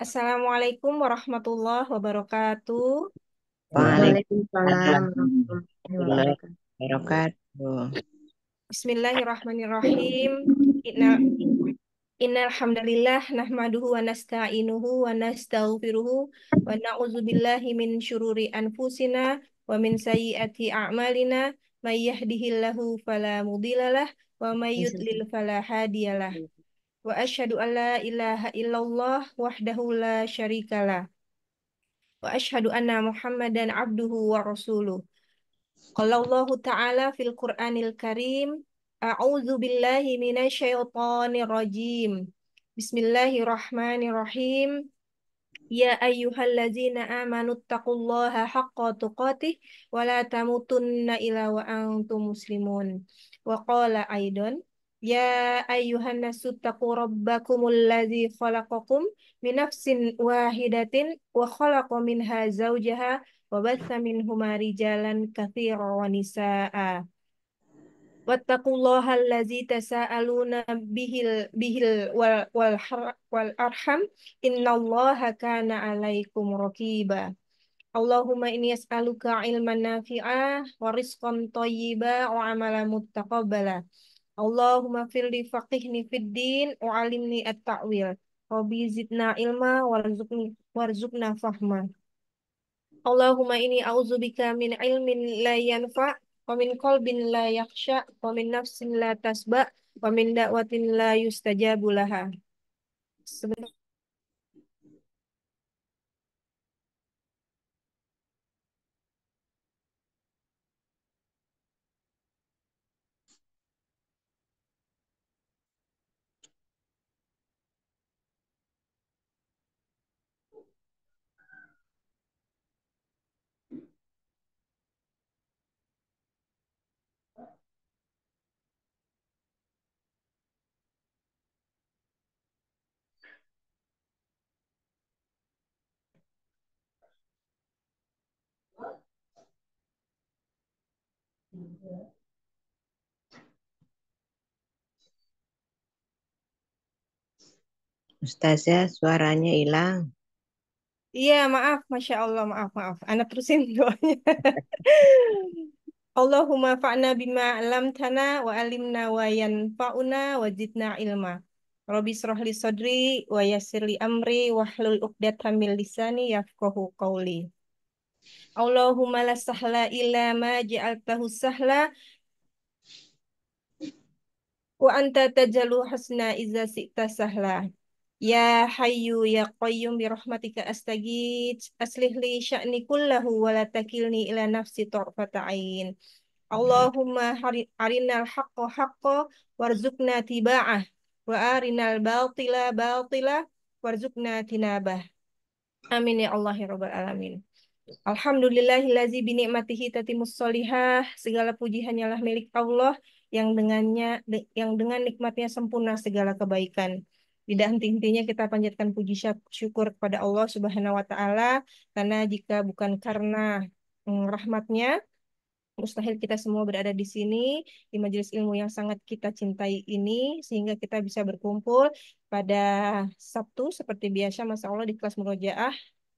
Assalamualaikum warahmatullahi wabarakatuh. Waalaikumsalam warahmatullahi wabarakatuh. Bismillahirrahmanirrahim. Inna Innal hamdalillah nahmaduhu wa nasta'inuhu wa nastaghfiruhu wa na'udzubillahi min syururi anfusina wa min sayyiati a'malina may yahdihillahu fala mudhillalah wa may yudlil dialah. wa asyhadu alla ilaha illallah wahdahu la syarikalah wa asyhadu anna muhammadan abduhu wa rasuluh qala Allah ta'ala fil qur'anil karim a'udzu billahi minasyaitonir rajim bismillahirrahmanirrahim Ya ayyuhallazina amanu taqullaha haqqa tuqatih wa la tamutunna illa wa antum muslimun. Wa qala aidon Ya ayuhan nasu taqu rabbakumul ladzi khalaqakum min nafsin wahidatin wa khalaqa minha zawjaha wa batha minhuma rijalan katsira wa nisaa. Wattaqullaha allazi tasaaluna bihil bihil wal wal, wal arham innallaha kana alaikum raqiba. Allahumma inni as'aluka ilman nafi'ah wa rizqan thayyiba wa amalan mutaqabbala. Allahumma firli faqihni fid din wa alimni at-ta'wil. Rabbi zidna ilma warzuqni warzuqna fahma. Allahumma inni a'udzubika min ilmin la yanfa wa min qalbin la yakhsha wa min nafsin la tasba wa min da'watin la yustajabu laha. Sebentar. Ustazah, suaranya hilang. Iya, maaf. Masya Allah, maaf, maaf. Anak terusin doanya. Allahumma fa'na bima tana wa alimna wa yanfa'una wa jidna ilma. Robi srohli sodri wa yasirli amri wa hlul uqdatan min lisani yafkohu qawli. Allahumma la sahla illa ma ja'altahu sahla wa anta tajalu hasna iza si'ta sahla. Ya hayu Ya Qayyum bi rahmatika astagid aslih li sya'ni kullahu wa la takilni ila nafsi tarfata ain. Allahumma arinal haqqo haqqo warzukna tiba'ah wa arinal baltila batila warzuqna tinabah. Amin ya Allah ya Rabbal Alamin. Alhamdulillahillazi binikmatihi tati solihah. Segala puji hanyalah milik Allah yang dengannya yang dengan nikmatnya sempurna segala kebaikan. Tidak henti-hentinya kita panjatkan puji syukur kepada Allah Subhanahu wa taala karena jika bukan karena mm, rahmatnya mustahil kita semua berada di sini di majelis ilmu yang sangat kita cintai ini sehingga kita bisa berkumpul pada Sabtu seperti biasa masa Allah di kelas murojaah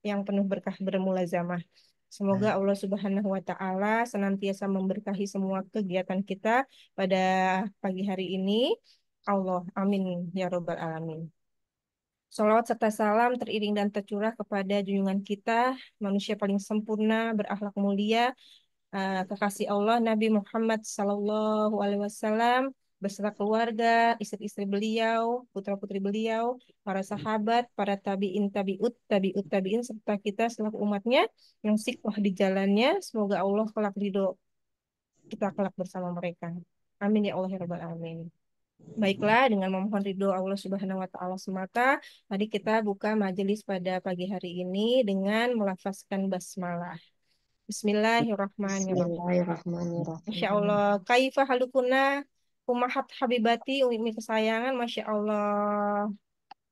yang penuh berkah bermula zaman. Semoga Allah Subhanahu wa taala senantiasa memberkahi semua kegiatan kita pada pagi hari ini. Allah amin ya robbal alamin. Salawat serta salam teriring dan tercurah kepada junjungan kita, manusia paling sempurna, berakhlak mulia, eh, kekasih Allah Nabi Muhammad sallallahu alaihi wasallam beserta keluarga, istri-istri beliau, putra-putri beliau, para hmm. sahabat, para tabi'in tabi'ut, tabi'ut tabi'in, serta kita selaku umatnya yang sikwah di jalannya. Semoga Allah kelak ridho kita kelak bersama mereka. Amin ya Allah ya Rabbal Alamin. Baiklah, dengan memohon ridho Allah Subhanahu wa Ta'ala semata, mari kita buka majelis pada pagi hari ini dengan melafazkan basmalah. Bismillahirrahmanirrahim. Bismillahirrahmanirrahim. Insya Allah, kaifah halukuna Kumahat Habibati, umi kesayangan, Masya Allah.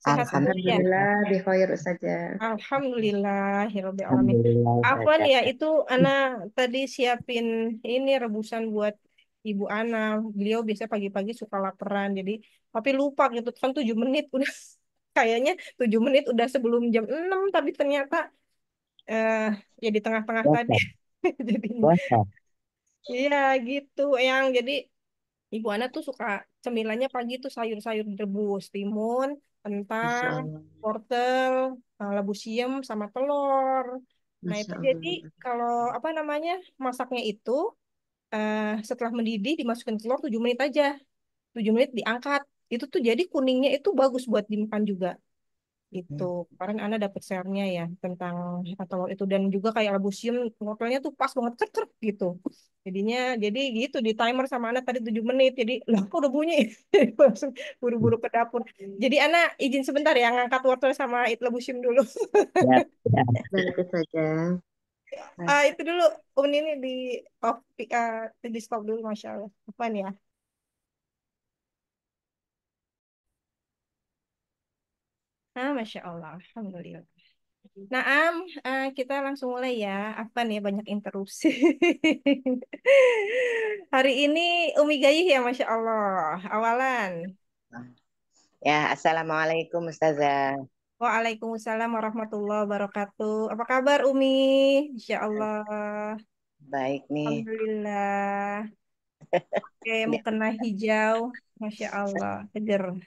Sehat Alhamdulillah, bi saja. Alhamdulillah, Alamin. Afwan ya, itu Ana tadi siapin ini rebusan buat Ibu Ana. Beliau biasa pagi-pagi suka laparan, jadi tapi lupa gitu kan 7 menit udah kayaknya 7 menit udah sebelum jam 6 tapi ternyata eh ya di tengah-tengah tadi. Jadi Iya gitu, yang jadi Ibu Ana tuh suka cemilannya pagi tuh sayur-sayur direbus, timun, kentang, wortel, eh, labu siam sama telur. Nah, itu jadi kalau apa namanya? masaknya itu uh, setelah mendidih dimasukkan telur tujuh menit aja. tujuh menit diangkat. Itu tuh jadi kuningnya itu bagus buat dimakan juga itu hmm. Kemarin Ana dapat share ya tentang atau itu dan juga kayak albusium wortelnya tuh pas banget cer, gitu. Jadinya jadi gitu di timer sama Ana tadi tujuh menit. Jadi lah kok udah bunyi langsung buru-buru ke dapur. Hmm. Jadi Ana izin sebentar ya ngangkat wortel sama itu albusium dulu. ya, ya. Nah, itu saja. Uh, itu dulu um ini di off, uh, di stop dulu masya Allah. nih ya? Ah, Masya Allah, Alhamdulillah. Hmm. Nah, Am, eh, kita langsung mulai ya. Apa nih banyak interupsi. Hari ini Umi Gayih ya, Masya Allah. Awalan. Ya, Assalamualaikum Ustazah. Waalaikumsalam warahmatullahi wabarakatuh. Apa kabar Umi? Insya Allah. Baik nih. Alhamdulillah. Oke, kena hijau. Masya Allah. Seger.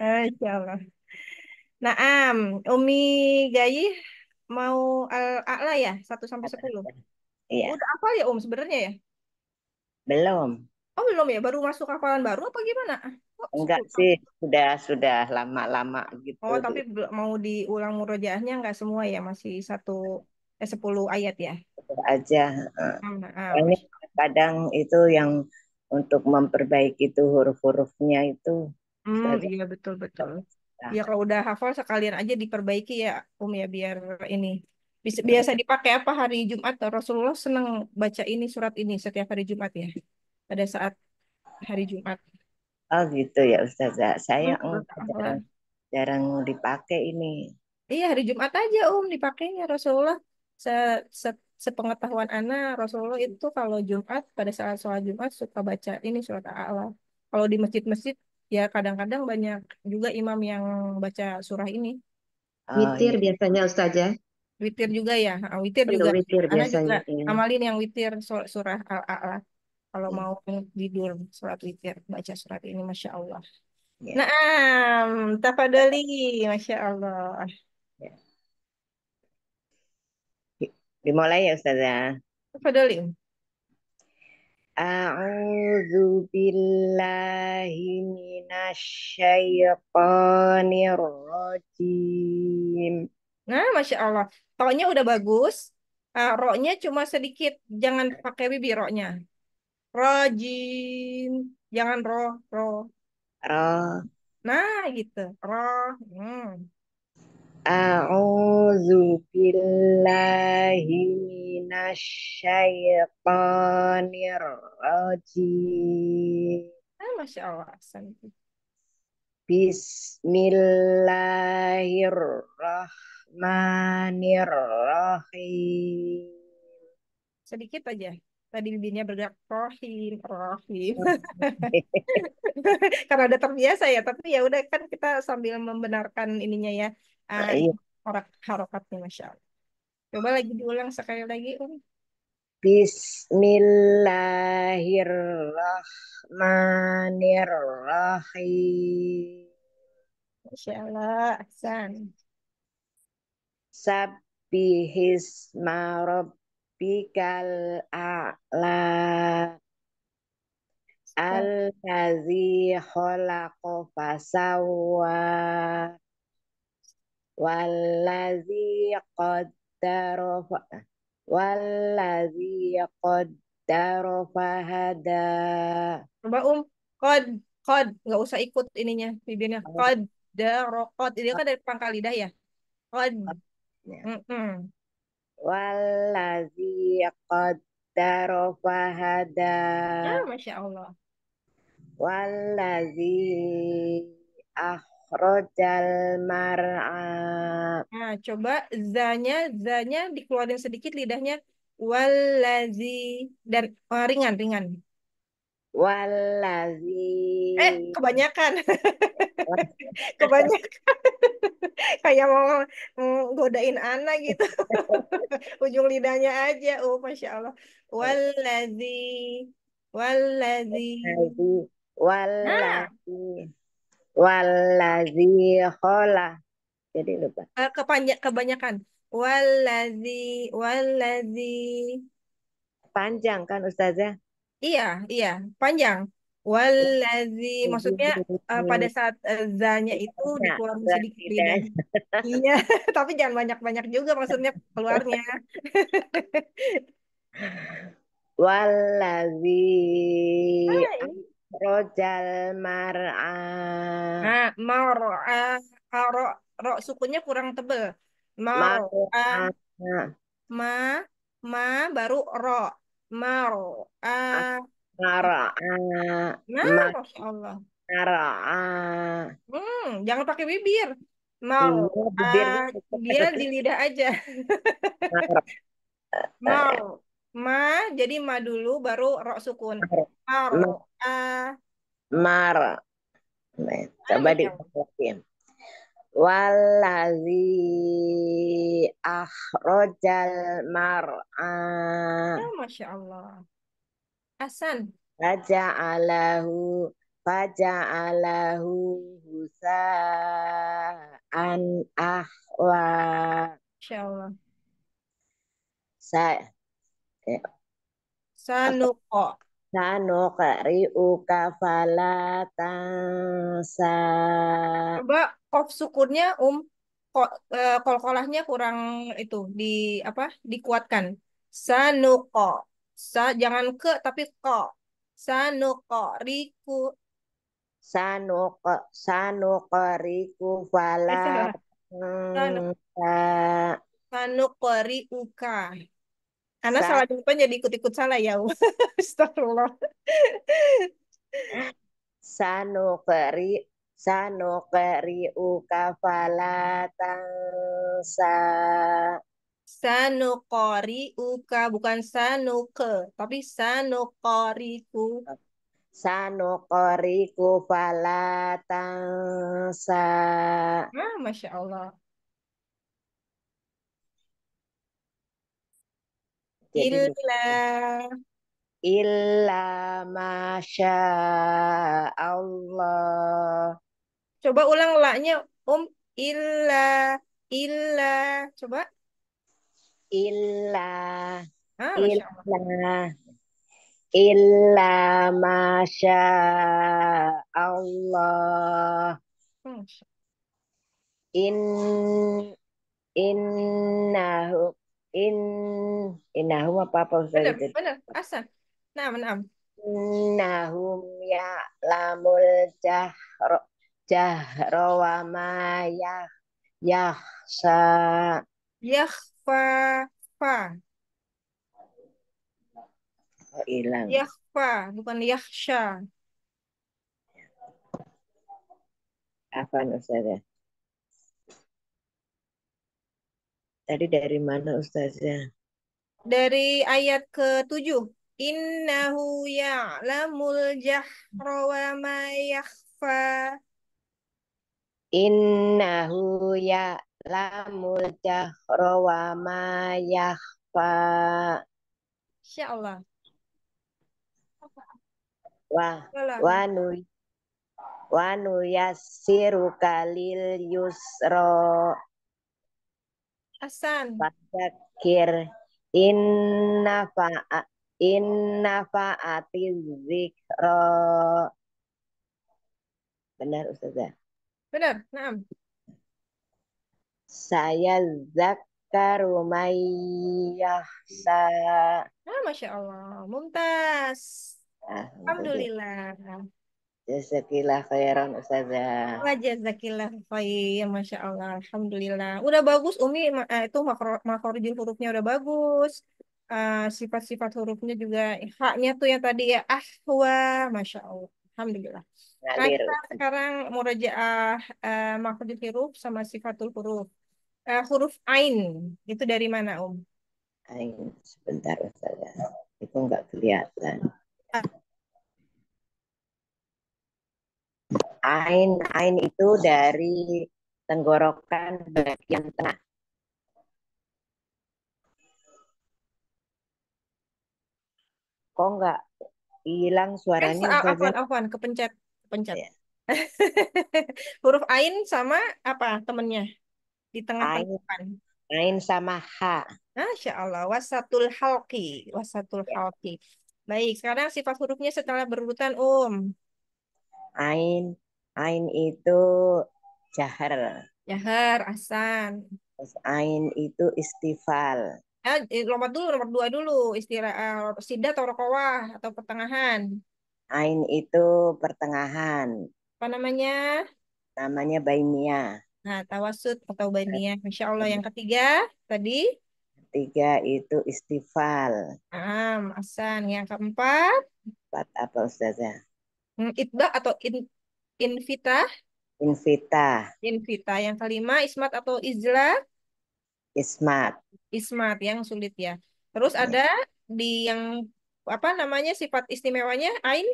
Masya Allah. Naam, Umi Gayi mau eh, al-a'la ya, 1 sampai 10. Iya. Udah apa ya, Om, sebenarnya ya? Belum. Oh, belum ya? Baru masuk hafalan baru apa gimana? Oh, enggak sih, sudah sudah lama-lama gitu. Oh, tapi mau diulang murojaahnya enggak semua ya, masih satu eh 10 ayat ya. Aja. nah, Ini kadang itu yang untuk memperbaiki itu huruf-hurufnya itu. Hmm, iya betul betul. Nah. Ya kalau udah hafal sekalian aja diperbaiki ya Um ya biar ini bisa iya. biasa dipakai apa hari Jumat Rasulullah senang baca ini surat ini setiap hari Jumat ya pada saat hari Jumat. Oh gitu ya Ustazah. Saya oh, jarang, jarang dipakai ini. Iya hari Jumat aja Um dipakainya Rasulullah se, se sepengetahuan Ana Rasulullah itu kalau Jumat pada saat sholat Jumat suka baca ini surat Allah Kalau di masjid-masjid ya kadang-kadang banyak juga imam yang baca surah ini. Oh, Witir iya. biasanya Ustazah. Ya? Witir juga ya, witir juga. witir Ana biasanya. juga iya. amalin yang witir surah Al-A'la. Kalau iya. mau tidur surat witir, baca surat ini Masya Allah. nah Naam, tafadali Masya Allah. Dimulai ya Ustazah. Tafadali. أعوذ بالله من الشيطان الرجيم Nah, Masya Allah. Toknya udah bagus. Uh, roknya cuma sedikit. Jangan pakai bibi roknya. Rojin. Jangan ro, ro. Ro. Nah, gitu. Ro. Hmm. A'udzu billahi minasyaitonir rajim. Ah, Masya Allah. Bismillahirrahmanirrahim. Sedikit aja. Tadi bibirnya bergerak rohim, rohim. Karena udah terbiasa ya, tapi ya udah kan kita sambil membenarkan ininya ya. Ah, Iya. harak harokatnya Masya Allah. Coba lagi diulang sekali lagi, Umi. Bismillahirrahmanirrahim. Masya Allah, Ahsan. Sabihis marabbikal a'la. Al-lazi khalaqa fasawwa. Wallazi qaddara Wallazi qaddara fahada. Coba Um, kod, kod, nggak usah ikut ininya bibirnya. Oh. Qad darokot. Ini kan dari pangkal lidah ya. Kod. Mm -mm. Wallazi Ya, ah, Masya Allah. Wallazi ah rojal mar'a. Nah, coba zanya, zanya dikeluarin sedikit lidahnya. Walazi dan oh, ringan, ringan. Walazi. Eh, kebanyakan. kebanyakan. Kayak mau, mau godain anak gitu. Ujung lidahnya aja. Oh, Masya Allah. Walazi. Walazi. Walazi. Walazi. Nah. Wallazi khola. Jadi lupa. Eh, Kepanjang, kebanyakan. Wallazi, wallazi. Panjang kan Ustazah? Iya, iya. Panjang. Wallazi maksudnya eh, pada saat eh, zanya itu iya, keluar sedikit Iya, tapi jangan banyak-banyak juga maksudnya keluarnya. Wallazi ah, Rojal mar'a. Nah, mar'a. Ro, ro, sukunya kurang tebel. Mar'a. Ma, ma baru ro. Mar'a. Mar'a. Nah, Allah. Mar'a. Hmm, jangan pakai bibir. Mar'a. Iya, bibir dia di lidah aja. Mar'a. ma jadi ma dulu baru ro sukun mar a mar nah, coba dipakein walazi akhrajal mar'a oh, masya Allah Hasan raja alahu husa'an ahwa Masya Allah Sa Ya. Sanuko. Sanuko riuka fala tansa. Coba kof sukunnya um e, kol kolahnya kurang itu di apa dikuatkan. Sanuko. Sa jangan ke tapi ko. Sanuko riku sanuko sanukoriku fala tansa. Sanukori uka. Karena Sa salah jawaban jadi ikut-ikut salah ya. Astagfirullah. sanukeri sanukeri ukafala tangsa sanukori uka bukan ke tapi sanukoriku sanukoriku fala tangsa ah, masya Allah Illa illa masya Allah. Coba ulang laknya, Om. Um. Illa, illa. Coba. Illa. Ah, illa. Illa masya Allah. In innahum in inahum apa apa Ustaz? Benar, benar. Asal. nama nama inahum ya lamul jahro jahro wa ma ya ya sa ya fa oh, hilang ya fa bukan ya sha apa deh Tadi dari mana Ustazah? Dari ayat ke-7. Innahu ya'lamul jahra wa ma yakhfa. Innahu ya'lamul jahra wa ma yakhfa. Insyaallah. Wa wa nu wa nu yassiru kalil yusra. Asan. Fadzakir inna fa inna fa'ati zikra. Benar Ustazah? Benar, naam. Saya zakaru sa. Ah, Masya Allah, mumtaz. Ah, Alhamdulillah. Alhamdulillah. Jazakillah khairan Ustazah. Wah, jazakillah khair. Masya Allah. Alhamdulillah. Udah bagus Umi. Eh, itu makro, makrorijul hurufnya udah bagus. sifat eh, sifat-sifat hurufnya juga. Eh, haknya tuh yang tadi ya. Ahwa. Masya Allah. Alhamdulillah. Nah, kita sekarang murajaah uh, makrorijul huruf sama sifatul huruf. Uh, huruf Ain. Itu dari mana um? Ain. Sebentar Ustazah. Itu nggak kelihatan. Uh Ain, ain itu dari tenggorokan bagian tengah. Kok nggak hilang suaranya? Eh, afwan, afwan, kepencet, kepencet. Ya. Huruf ain sama apa temennya? Di tengah ain, tenggorokan. Ain sama h. Masya Allah, wasatul halki, wasatul iya. halki. Baik, sekarang sifat hurufnya setelah berurutan um. Ain. Ain itu jahar. Jahar, asan. Terus ain itu istifal. Eh, ya, lompat dulu, lompat dua dulu. Istirahat, uh, eh, sida atau rokoah atau pertengahan. Ain itu pertengahan. Apa namanya? Namanya bainia. Nah, tawasud atau bainia. Masya Allah. Yang ketiga tadi? Ketiga itu istifal. Am, asan. Yang keempat? Empat apa Ustazah? Hmm, atau in, invita? Invita. Invita. Yang kelima, ismat atau izla? Ismat. Ismat yang sulit ya. Terus iya. ada di yang apa namanya sifat istimewanya ain?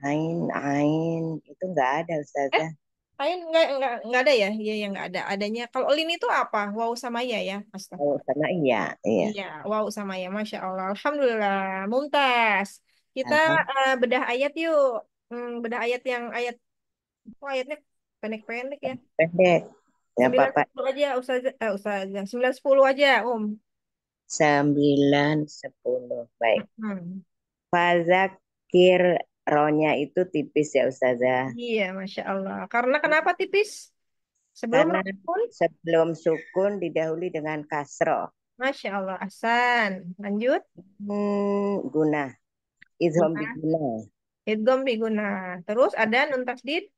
Ain, ain itu enggak ada Ustazah. Eh, ain enggak enggak enggak ada ya? Iya yang enggak ada. Adanya kalau lin itu apa? wow sama ya ya. Astaga. wow sama iya, iya. Iya, wow sama ya. Masya Allah. Alhamdulillah. Mumtaz. Kita uh, bedah ayat yuk hmm, beda ayat yang ayat oh, ayatnya pendek-pendek ya pendek ya bapak aja ustaz eh, ustaz sembilan sepuluh aja om sembilan sepuluh baik hmm. fazakir ronya itu tipis ya ustazah iya masya Allah karena kenapa tipis sebelum karena sukun sebelum sukun didahului dengan kasro Masya Allah, asan Lanjut. Hmm, guna. izom guna Idgham biguna. Terus ada nun tasdid?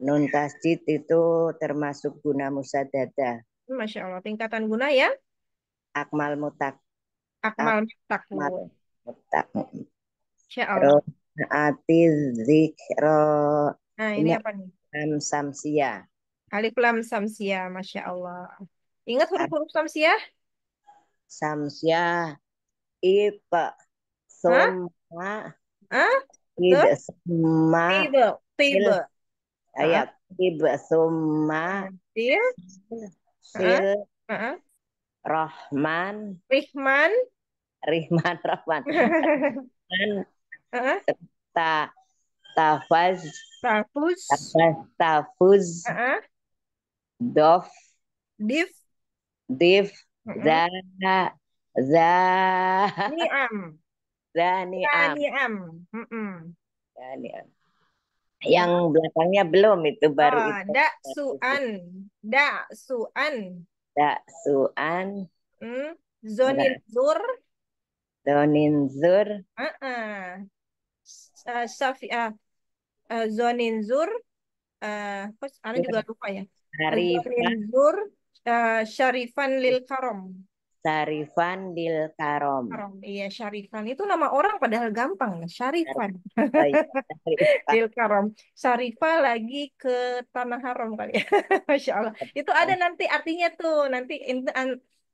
Nun tasdid itu termasuk guna musadada. Masya Allah. Tingkatan guna ya? Akmal mutak. Akmal mutak. Akmal mutak. Masya Allah. Atiz zikro. Nah ini apa nih? Lam samsia. Alif lam samsia. Masya Allah. Ingat huruf-huruf samsia? Samsia. Ipa. Soma. Hah? Hah? Tidak semua. Tiba, tiba. Ya, tiba semua. sil, iya? Sil. Rahman. Rahman, rahman Rahman. Rihman. Ta tafaz. Tafuz. Tafuz. Dof. Div. Div. Za. Za. Niam. Zaniam. am Mm -mm. am Yang iya. belakangnya belum itu baru oh, itu. Daksuan. Daksuan. Su'an. Hmm. Zonin zur. Zonin zur. Uh-uh. Uh -uh. Uh, Safi, uh, Zonin zur. Uh, Ana juga iya. lupa ya. Arifah. Zonin zur. Uh, syarifan lil karom. Syarifan Dil Karom. Karom. Iya, Syarifan itu nama orang padahal gampang lah, Syarifan. Oh, iya, Syarifan. Karom. Syarifah lagi ke Tanah Haram kali ya. Masya Allah. Itu ada nanti artinya tuh, nanti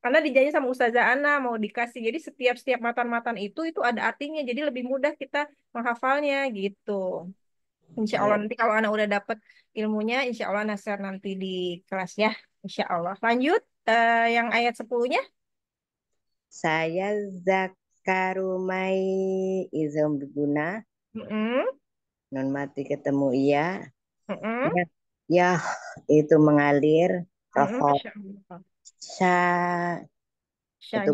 karena dijanji sama Ustazah Ana mau dikasih. Jadi setiap setiap matan-matan itu itu ada artinya. Jadi lebih mudah kita menghafalnya gitu. Insya Allah iya. nanti kalau Ana udah dapet ilmunya, Insya Allah Nasir nanti di kelas ya. Insya Allah. Lanjut uh, yang ayat sepuluhnya saya zakarumai izom berguna mm -hmm. non mati ketemu iya mm -hmm. ya, ya itu mengalir rohok sya itu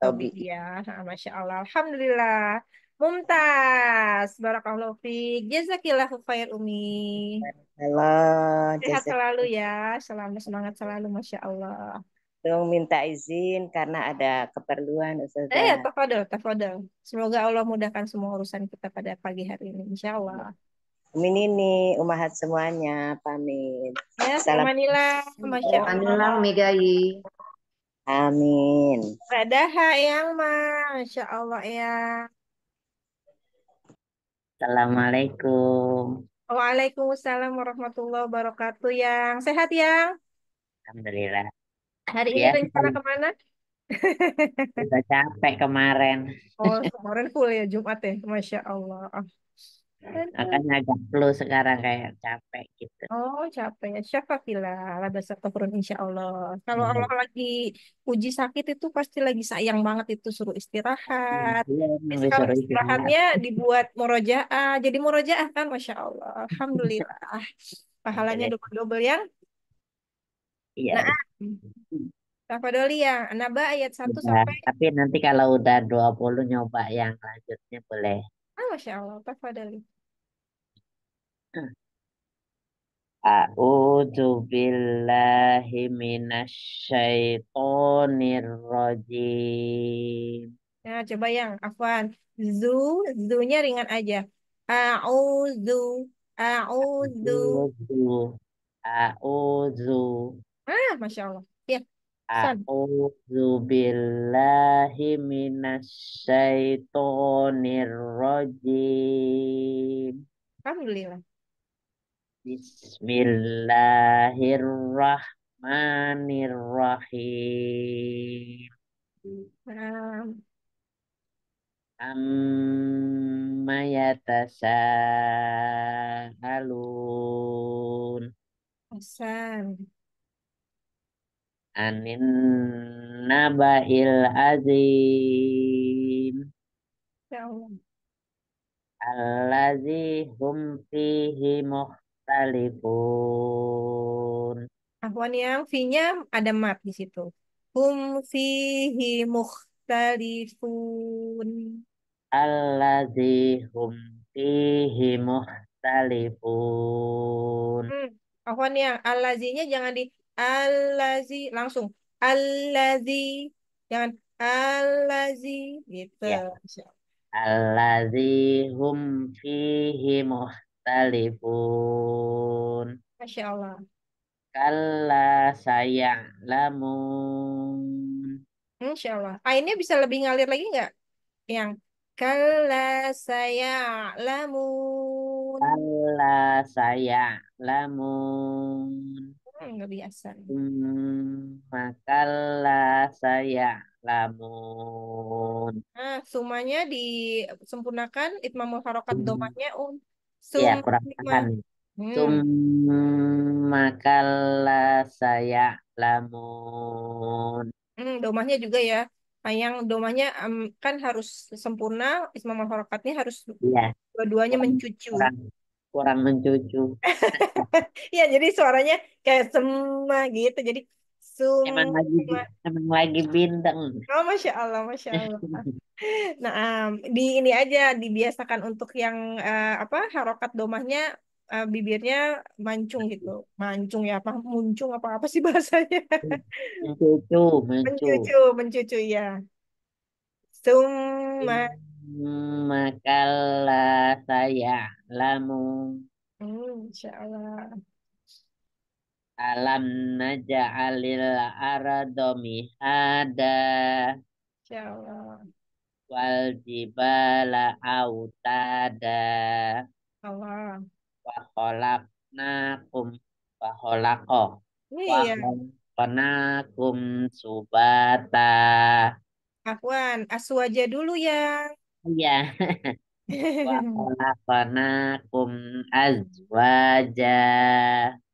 Tobi. Ya, Masya Allah. Alhamdulillah. Mumtaz, barakallahu fiik. jazakillah khair Umi. Allah. Sehat selalu ya. selamat semangat selalu Masya Allah tung minta izin karena ada keperluan Ustazah. Eh, tafadol, tafadhol. Semoga Allah mudahkan semua urusan kita pada pagi hari ini Insya Allah. Amin ini umahat semuanya pamit. Ya, salam Manila, Masya Allah. Megai. Amin. Radaha yang ma, Masya Allah ya. Assalamualaikum. Waalaikumsalam warahmatullahi wabarakatuh yang sehat yang. Alhamdulillah. Hari ini ya. rencana kemana? Sudah capek kemarin. Oh, kemarin full ya Jumat ya, Masya Allah. Akan agak flu sekarang kayak capek gitu. Oh, capek. Syafafillah, lada turun insya Allah. Kalau hmm. Allah lagi uji sakit itu pasti lagi sayang banget itu suruh istirahat. Hmm, ya, suruh istirahatnya istirahat. dibuat morojaah, Jadi morojaah kan, Masya Allah. Alhamdulillah. Iya. Pahalanya double-double ya. Iya. Nah, Kak Fadoli ya, Naba ayat 1 ya, sampai tapi nanti kalau udah 20 nyoba yang lanjutnya boleh. Ah, Masya Allah, Kak Fadoli. A'udzu billahi minasyaitonir rajim. Nah, coba yang afwan. Zu, zunya ringan aja. A'udzu, a'udzu. A'udzu. A'udzu. Ah, Masya Allah. Lihat. Ya, A'udzu billahi minasyaitonir rajim. Alhamdulillah. Bismillahirrahmanirrahim. Amma yatasa'alun. Hasan anin nabail azim ya allazi hum fihi mukhtalifun Afwan yang fi-nya ada mat di situ. Hum fihi mukhtalifun. Allazi hum fihi mukhtalifun. Hmm. Afwan yang allazinya jangan di Allazi langsung Allazi jangan Allazi gitu. Ya. Allazi hum fihi muhtalifun. Masya Allah. Kalla lamun, masya Allah. Ainnya bisa lebih ngalir lagi nggak? Yang kalla lamun Kalla lamun nggak biasa. Hmm, makalah saya lamun. Nah, sumanya disempurnakan, itmamul harokat hmm. domanya um. Sum ya, kurangkan. Hmm. makalah saya lamun. Hmm, domahnya juga ya. Nah, yang domahnya um, kan harus sempurna, ismamul harokatnya harus ya. dua-duanya mencucu. Kurang kurang mencucu, Iya, jadi suaranya kayak semua gitu. Jadi semua. Emang lagi lagi bintang. Oh, masya Allah, masya Allah. nah, um, di ini aja dibiasakan untuk yang uh, apa harokat domahnya uh, bibirnya mancung gitu. Mancung ya apa muncung apa apa sih bahasanya? mencucu, mencucu. Mencucu, mencucu ya. Summa maka saya lamu. insyaallah. Alam naja'alil aradomi ada. Insyaallah. Wal jibala autada. Allah. wa Waholako. Iya. subata. Afwan, aswaja dulu ya. Iya. Wa khalaqnakum azwaja.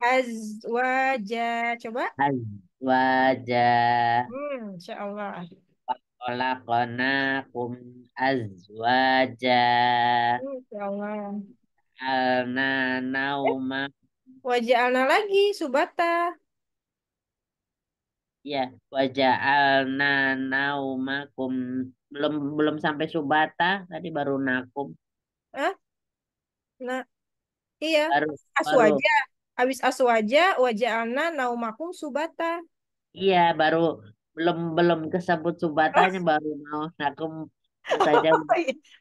Azwaja. Coba. Azwaja. Hmm, insyaallah. Wa khalaqnakum azwaja. Hmm, insyaallah. Alna nauma. Waja'alna lagi subata. Ya, waja'alna naumakum belum belum sampai Subata tadi baru Nakum. Hah? Nah, iya. Baru, asu baru. aja. Habis asu aja, wajah ana naumakum Subata. Iya, baru belum belum kesebut Subatanya oh. baru mau Nakum oh, iya.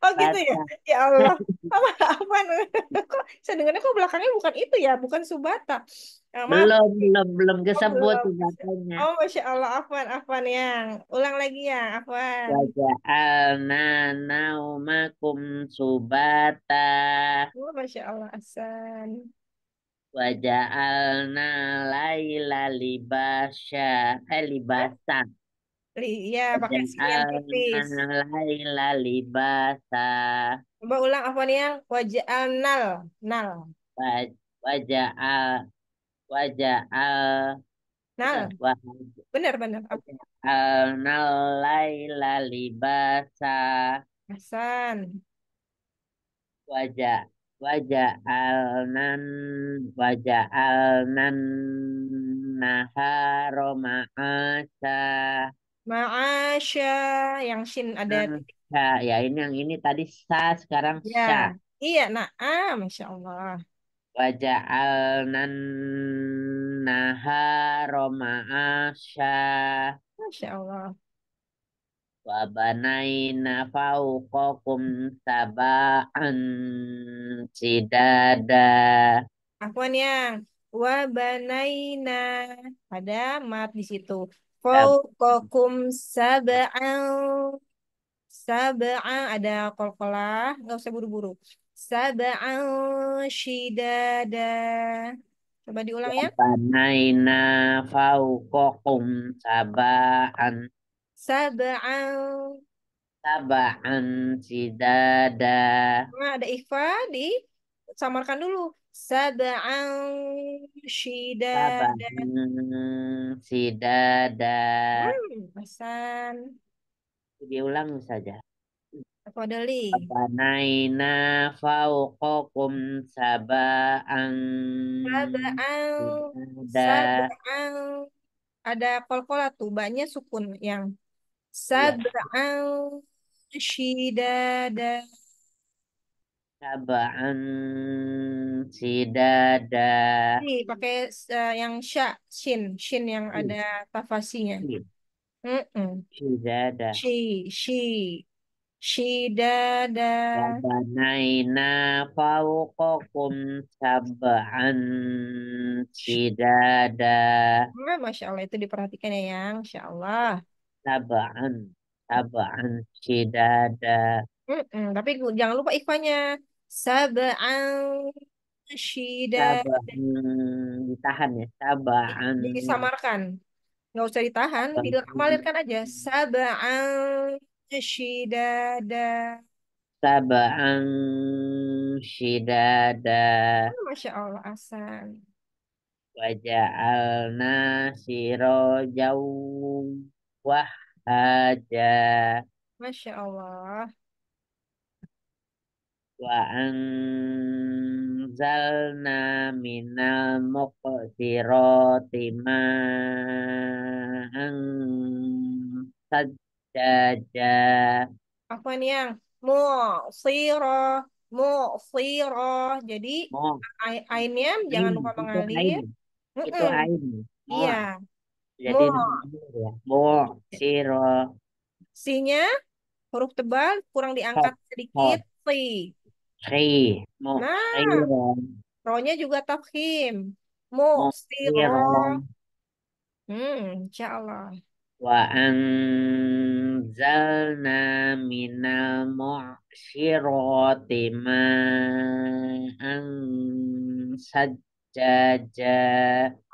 oh gitu ya ya Allah apa apa kok saya dengarnya kok belakangnya bukan itu ya bukan subata nah, belum belum belum disebut oh, subatanya oh masya Allah afwan afwan yang ulang lagi ya afwan wajalna naumakum subata oh, masya Allah asan alna laila libasya eh libasa Iya, pakai sekian tipis. Laila libasa. Coba ulang apa nih yang wajah al eh, nal nal. Wajah al wajah al nal. Bener bener. Al nal laila libasa. Hasan. Wajah wajah al nan wajah al nan naharo ma'asa. Ma'asya yang shin ada Ya, titik. ya ini yang ini tadi sa sekarang Ya. sya. Iya, ah, Masya Allah. nan nahara ma'asya Masya Allah. wa banaina fawqakum sab'an sidada. Afwan yang wabanaina ada mat di situ. Kolkokum sab'an sab'an ada kolkolah nggak usah buru-buru sab'an shidada coba diulang ya banaina fauqakum sab'an sab'an sab'an shidada nah, ada ikhfa di samarkan dulu Sab'an shidada. Sab'an shidada. Hmm, Diulang saja. Fadali. Banaina fauqakum sab'an. Sab'an. Sab'an. Ada kolkola tuh, banyak sukun yang iya. sab'an ya. shidada taba'an sidada. Ini pakai uh, yang sya, shin, shin yang hmm. ada tafasinya. Hmm. Mm -mm. si Shi, shi. Shidada. Banaina fauqakum sab'an shidada. Nah, Masya Allah itu diperhatikan ya yang. Masya Allah. Sab'an. si dada. Mm -mm. Tapi jangan lupa ikhwanya sab'an syida ditahan ya sab'an disamarkan nggak usah ditahan dilamalirkan aja sab'an syidada sab'an da oh, Masya Allah asan waja'alna sirojau wahaja Masya Allah wa anzalna minal muqdirati ma'an sajjaja Afwan yang mu'sira jadi airnya ainnya jangan lupa mengalir itu ain, iya jadi ya, mu'sira mu. si-nya huruf tebal kurang diangkat sedikit si Ri, mu, nah, rohnya juga tafkhim. Mu, siro. Hmm, insya Allah. Wa anzalna minal mu'sirati ma'an sajjaja.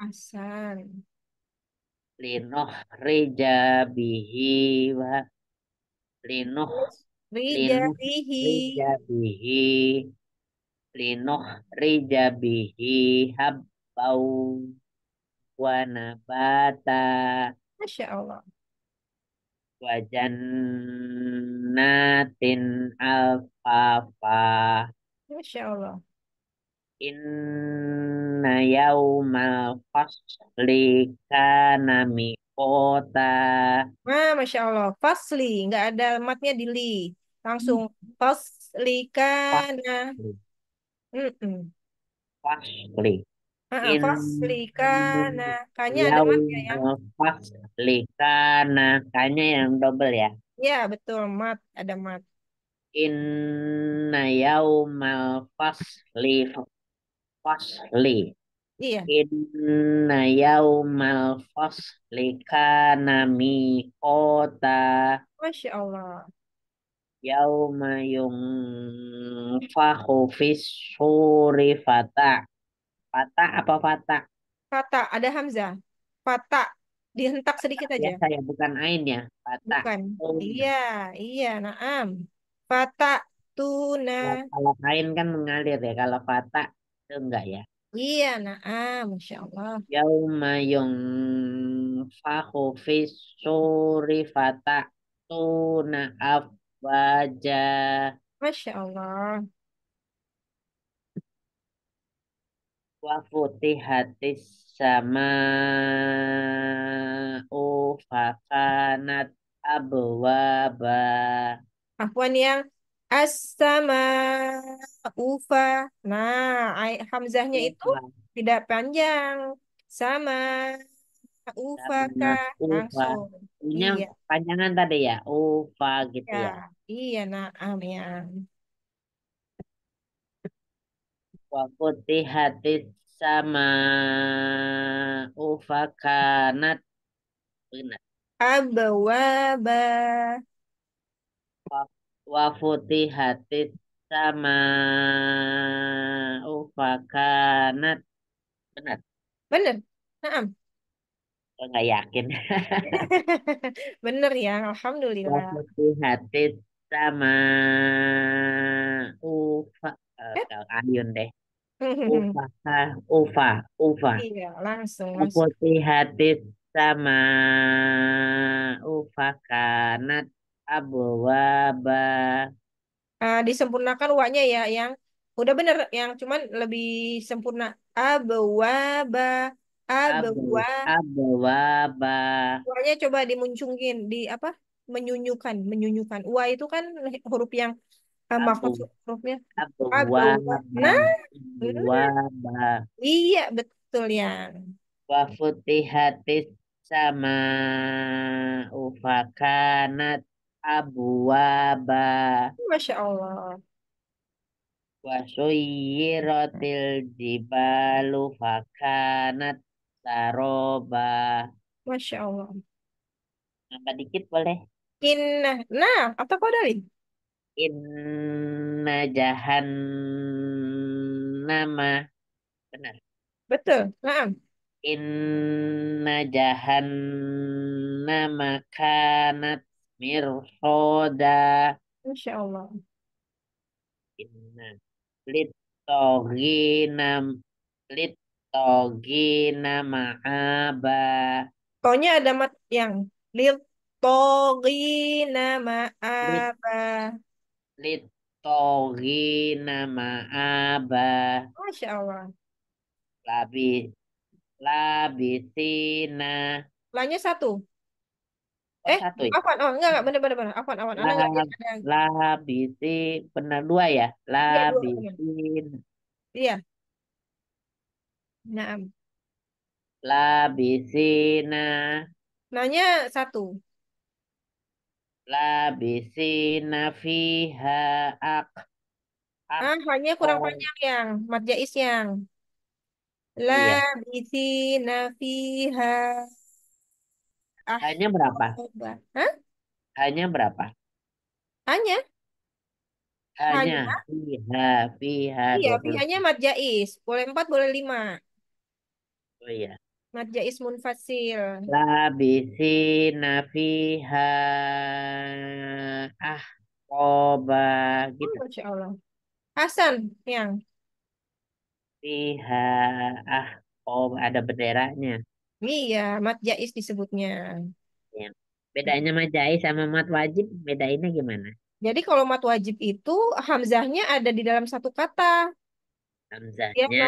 Asan. rija bihi wa linoh Rijabihi. Rijabihi. Linuh rijabihi habbau wanabata. Masya Allah. jannatin alfafa. Masya Allah. Inna yaumal fasli kana miqota. Masya Allah. Fasli. Nggak ada matnya di li. Langsung faslikana. Mm-mm. pasli Uh-uh, kan? nah, ada mas ya yang faslikana. kanya nah, yang double ya. Ya betul mat ada mat. Inna yaumal fasli fasli. Iya. Inna yaumal fasli kana miqata. Masya Allah yauma yunfakhu fis suri fata. Fata apa fata? Fata, ada hamzah. Fata, dihentak sedikit fata aja. Saya bukan ain ya, fata. Bukan. Oh. Iya, iya, naam. Fata tuna. Ya, kalau ain kan mengalir ya, kalau fata itu enggak ya. Iya, naam, insyaallah Allah. Yauma yunfakhu fis suri fata tuna af Wajah. Masya Allah. hati sama ufakanat abwaba. Afwan yang as-sama ufa. Nah, hamzahnya iya, itu tidak panjang. Sama Ufa, ufa. langsung. Ini iya. panjangan tadi ya, ufa gitu iya. ya. ya. Iya, nak. ya. Wa futihatis sama ufakanat. Benar. Abwaba. Wa futihatis sama ufakanat. Benar. Benar. Naam. Enggak yakin. Bener ya, alhamdulillah. Wa futihatis sama Ufa uh, eh, eh? Ayun deh Ufa Ufa Ufa iya langsung hati sama Ufa kanat abwaba uh, eh, disempurnakan waknya ya yang udah bener yang cuman lebih sempurna abwaba abwaba abwaba waknya coba dimuncungin di apa menyunyukan menyunyukan wa itu kan huruf yang uh, maaf hurufnya wa nah wa iya betul ya wa futihatis sama ufakanat waba. Masya Allah Wasuyirotil jibalu fakanat saroba. Masya Allah. Nambah dikit boleh? Inna. kau dari? Inna jahannama. Benar. Betul. nah. Inna jahannama kanat mirhoda. Allah. Inna litogina litogina aba. Tonya ada mat yang lit Litogina ma'aba. Litogina ma'aba. Masya Allah. Labi, labisina. Lanya satu. Oh, eh, satu ya? Afan, Oh, enggak, enggak. Benar, benar, benar. Afan, Afan. Anak oh, enggak Labisi. Benar dua ya? Iya, labisin. Iya. Naam. Labisina. Nanya satu labisina fiha ak. ah, hanya kurang oh. panjang yang mat jais yang. Iya. Labisina fiha Hanya berapa? Oh, hah? Hanya berapa? Hanya. Hanya. Hanya. Fiha, fiha. Iya, fihanya mat jais. Boleh empat, boleh lima. Oh iya. Marja ismun fasil. Labisi nafiha ah koba gitu. Oh, Masya Allah. Hasan yang. Fiha ah koba ada benderanya. Iya, mat jais disebutnya. Ya. Bedanya mat jais sama mat wajib, bedainnya gimana? Jadi kalau mat wajib itu hamzahnya ada di dalam satu kata. Hamzahnya. Dia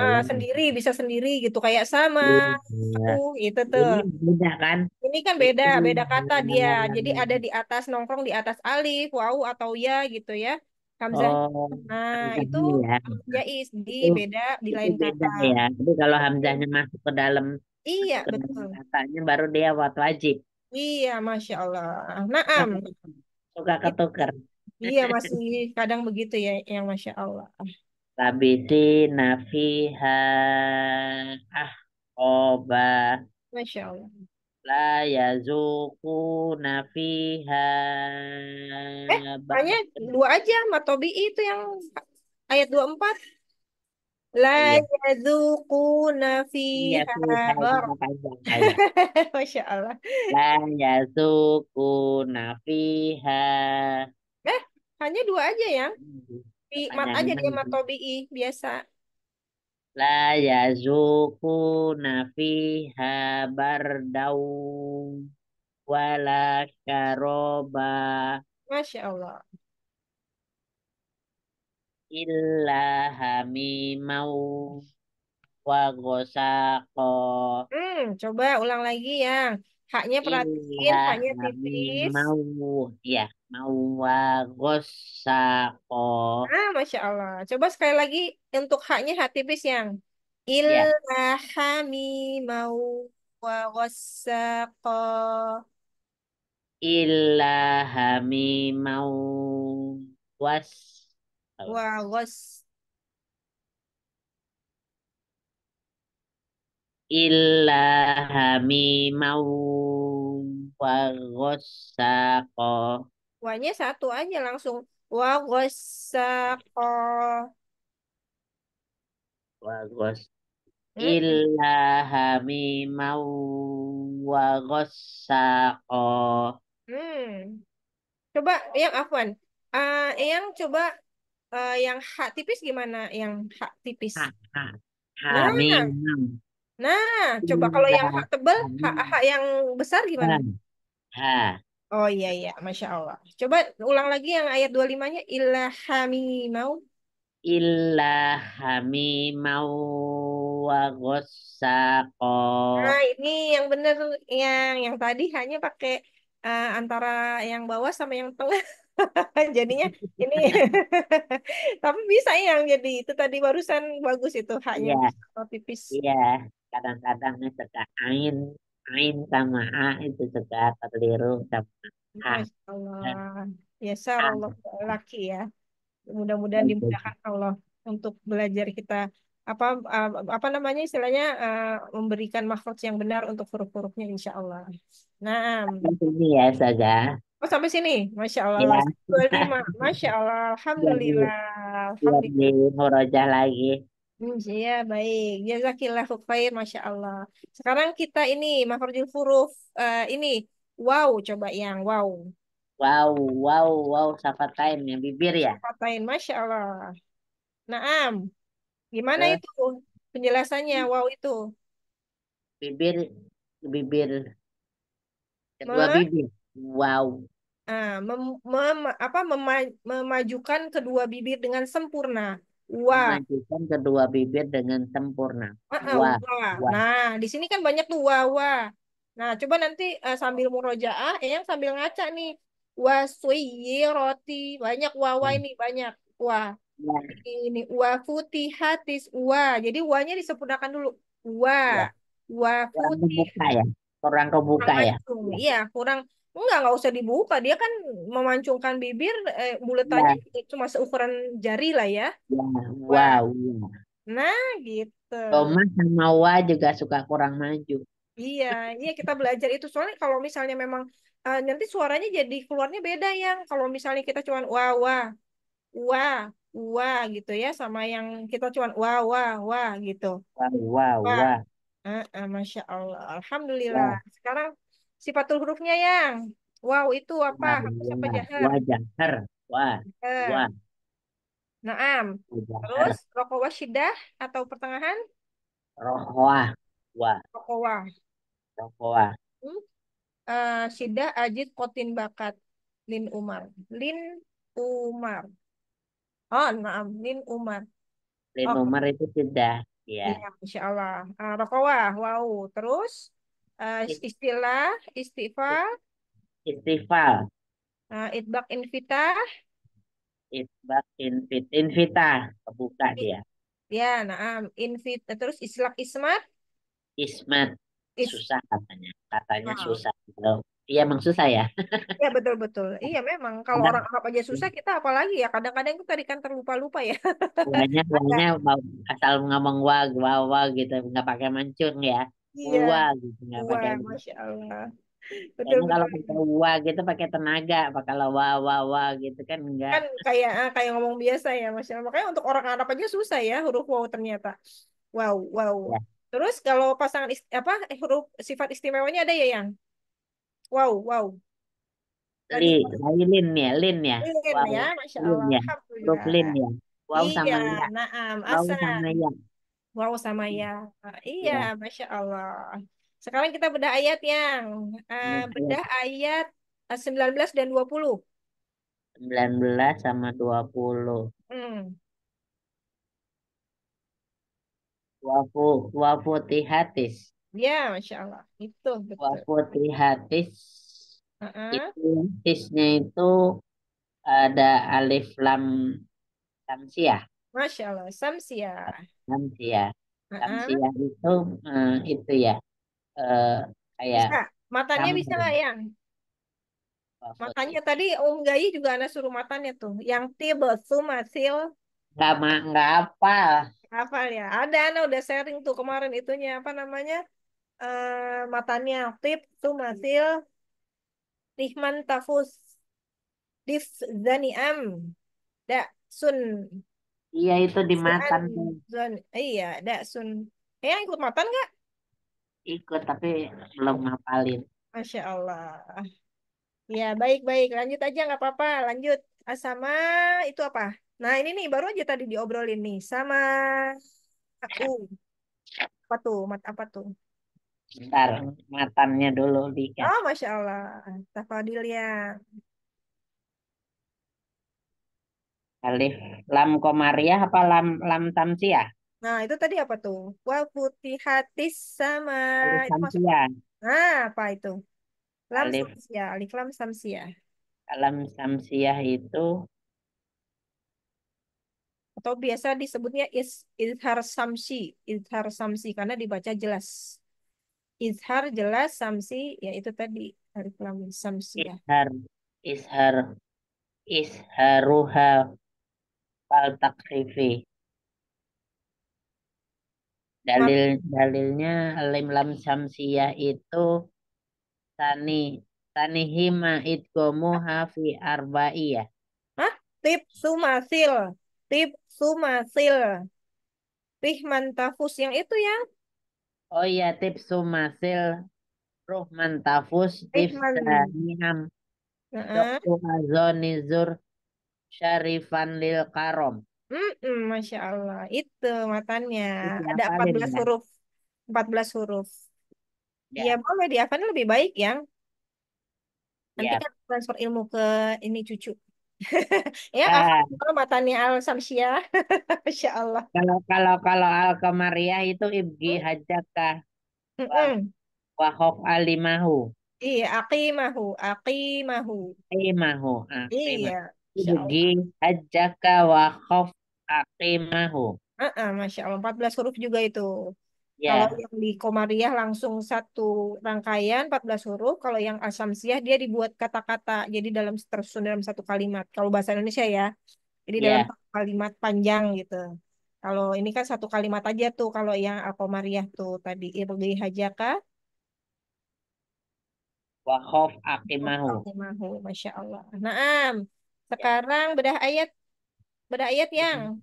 uh, sendiri bisa sendiri gitu kayak sama iya. aku itu tuh. Ini beda kan? Ini kan beda, beda kata dia. Jadi ada di atas nongkrong di atas alif, wau atau ya gitu ya. Hamzah. Oh, nah, Hamzah itu ya. ya is di itu, beda di itu lain beda, kata. Ya. Jadi kalau Hamzahnya iya. masuk ke dalam Iya, ke betul. Dalam katanya baru dia wat wajib. Iya, Masya Allah. Naam. Suka ketukar. Iya, masih kadang begitu ya, yang Masya Allah labisi nafiha Oba. Masya Allah la yazuku nafiha eh hanya dua aja matobi itu yang ayat 24 la iya. yazuku nafiha iya, Masya Allah la yazuku nafiha eh hanya dua aja ya Tobi, mat aja dia mat tobi'i biasa. La yazuku habar dau wala karoba. Masya Allah. Illa hamimau wa gosako. Hmm, coba ulang lagi yang haknya iya, perhatiin iya, haknya tipis mau ya mau gosako ah masya Allah coba sekali lagi untuk haknya hak tipis yang iya. ilahami mau gosako ilhami mau was wa was illa hamimau wa ghassaqa. Wanya satu aja langsung. wagosako, Wagos. Wa hmm. illa hamimau wa Hmm. Coba yang Afwan. Uh, eh, yang coba uh, yang hak tipis gimana yang hak tipis? Ha, ha. Hamimau. Nah, Nah, coba kalau yang iya. hak tebal, hak, hak hmm. yang besar gimana? Nah. nah. Oh iya iya, Masya Allah. Coba ulang lagi yang ayat 25-nya. Ilhamimau. mau wa gosako. Nah, ini yang benar yang yang tadi hanya pakai uh, antara yang bawah sama yang tengah. Jadinya ini tapi bisa yang jadi itu tadi barusan bagus itu haknya yeah. tipis. Iya. Yeah kadang-kadang ini suka ain ain sama a itu suka terliru sama hmm, a ya Allah ya saya Allah laki ya mudah-mudahan dimudahkan Allah untuk belajar kita apa eh, apa namanya istilahnya eh, memberikan makhluk yang benar untuk huruf-hurufnya insya Allah. Nah, ini sini ya saja. Oh sampai sini, masya Allah. Ya. masya Allah, alhamdulillah. Alhamdulillah. Lagi, lagi. Hmm, iya, baik. Jazakillah ya, khair, Masya Allah. Sekarang kita ini, makhorjul huruf uh, eh, ini. Wow, coba yang wow. Wow, wow, wow. Safatain, yang bibir ya. Safatain, Masya Allah. Naam. Gimana eh, itu penjelasannya hmm. wow itu? Bibir, bibir. Kedua Ma? bibir. Wow. Ah, mem, mem, apa, mema, memajukan kedua bibir dengan sempurna. Wa. kedua bibir dengan sempurna. Uh, wah. Wah. wah. Nah, di sini kan banyak tuh wah wah. Nah, coba nanti uh, sambil murojaah, yang sambil ngaca nih. Wasuyi roti. Banyak wawa wah hmm. ini, banyak. Wah wah. Ini wafuti hatis wah. Jadi wanya disempurnakan dulu. Wah. Wah, wah futih. Kurang kebuka ya. Kurang kebuka ya. Iya, kurang Enggak, enggak usah dibuka. Dia kan memancungkan bibir, eh, ya. cuma seukuran jari lah ya. ya wow. Iya. Nah, gitu. Thomas sama Wa juga suka kurang maju. Iya, iya kita belajar itu. Soalnya kalau misalnya memang uh, nanti suaranya jadi keluarnya beda yang kalau misalnya kita cuma Wa Wa, Wa, Wa gitu ya, sama yang kita cuma Wa Wa, Wa gitu. Wa Wa, Wa. Uh, uh, Masya Allah, Alhamdulillah. Wah. Sekarang sifatul hurufnya yang wow itu apa? Hapus apa jahar? Wah. Wah. Naam. Terus rokowa syidah atau pertengahan? Rokowa. Wah. Rokowa. Rokowa. Hmm? Uh, eh, sidah ajid kotin bakat lin Umar. Lin Umar. Oh, naam. Lin Umar. Lin oh. Umar itu sidah. Ya. ya. Insya iya, Uh, eh, rokowa. Wow. Terus? Uh, istilah, istighfar. Istighfar. Uh, eh, itbak invita. Itbak invit, invita, kebuka dia. Ya, nah, invit, terus istilah ismat. Ismat, Is... susah katanya, katanya oh. susah. Iya, emang susah ya. Iya betul betul. Iya memang kalau orang Arab aja susah hmm. kita apalagi ya kadang-kadang itu tadi kan terlupa-lupa ya. Banyak banyak asal ngomong wag wag gitu nggak pakai mancung ya. Iya. Wah, gitu ya, pakai. Masya Allah. Betul, betul. kalau pakai wah gitu pakai tenaga, pakai kalau wah wah wa gitu kan enggak. Kan kayak ah, kayak ngomong biasa ya, masya Allah. Makanya untuk orang Arab aja susah ya huruf wow ternyata. Wow, wow. Ya. Terus kalau pasangan apa eh, huruf sifat istimewanya ada ya yang? Wow, wow. Li, lin ya, lin ya. Lin wow. Ya, ya, masya Allah. Lin ya. lin ya. Wow iya, sama ya. Naam, wow sama ya. Wow sama ya. Iya, ya. masya Allah. Sekarang kita bedah ayat yang uh, bedah ayat 19 ah, dan 20. 19 sama 20. Hmm. Wafu hatis. Ya, masya Allah. Itu betul. hatis. Uh -uh. Itu tisnya itu ada alif lam lamsiah. Masya Allah, Samsia. Samsia. Samsia uh -huh. itu uh, itu ya. Uh, kayak bisa. matanya Samsia. bisa nggak yang? Oh, tadi Om Gai juga anak suruh matanya tuh. Yang tiba sumasil. ma, enggak apa. Apa ya? Ada anak udah sharing tuh kemarin itunya apa namanya? Uh, matanya tip sumasil Rihman Tafus Dif Zaniam Da Sun Iya itu di Matan. Zon, iya, ada Sun. Eh, ya, ikut Matan nggak? Ikut tapi belum ngapalin. Masya Allah. Ya baik-baik, lanjut aja nggak apa-apa. Lanjut ah, sama itu apa? Nah ini nih baru aja tadi diobrolin nih sama aku. Apa tuh? Mat apa tuh? Bentar, matannya dulu dikasih. Oh, Masya Allah. Tafadil ya. Alif lam komariah apa lam lam tamsiah? Nah, itu tadi apa tuh? putih futihatis sama Alif Nah, apa itu? Lam Alif. samsiah, alif lam samsiah. Lam samsiah itu atau biasa disebutnya is izhar samsi, izhar samsi karena dibaca jelas. Izhar jelas samsi yaitu tadi alif lam samsiah. Izhar izhar isharuha. Fal takrifi. Dalil dalilnya lim lam samsiyah itu tani tanihima idgomuha hafi arba'iyah. Hah? Tip sumasil. Tip sumasil. Rihman mantafus yang itu ya? Oh iya, tip sumasil. Ruh mantafus. Tip saniham. Uh azonizur syarifan lil karom. Mm-mm, Masya Allah, itu matanya. Itu Ada 14 huruf. 14 huruf. Ya. ya boleh diapain lebih baik yang nanti ya. kan transfer ilmu ke ini cucu. ya, ah. Ya. kalau matanya Al Samsia, Masya Allah. Kalau kalau kalau Al Kamaria itu ibgi hmm. hajakah mm -mm. Wahok alimahu. Iya, aqimahu, aqimahu. Aqimahu. Ah, aqimahu. Iya. Sugi hajaka wa khaf aqimahu. Uh -uh, Masya Allah, 14 huruf juga itu. Yeah. Kalau yang di Komariah langsung satu rangkaian 14 huruf, kalau yang Asamsiah dia dibuat kata-kata, jadi dalam tersusun dalam satu kalimat. Kalau bahasa Indonesia ya, jadi yeah. dalam kalimat panjang gitu. Kalau ini kan satu kalimat aja tuh, kalau yang Al-Komariah tuh tadi, Irgi Hajaka, Wa akimahu. Akimahu, Masya Allah. Naam. Sekarang bedah ayat bedah ayat yang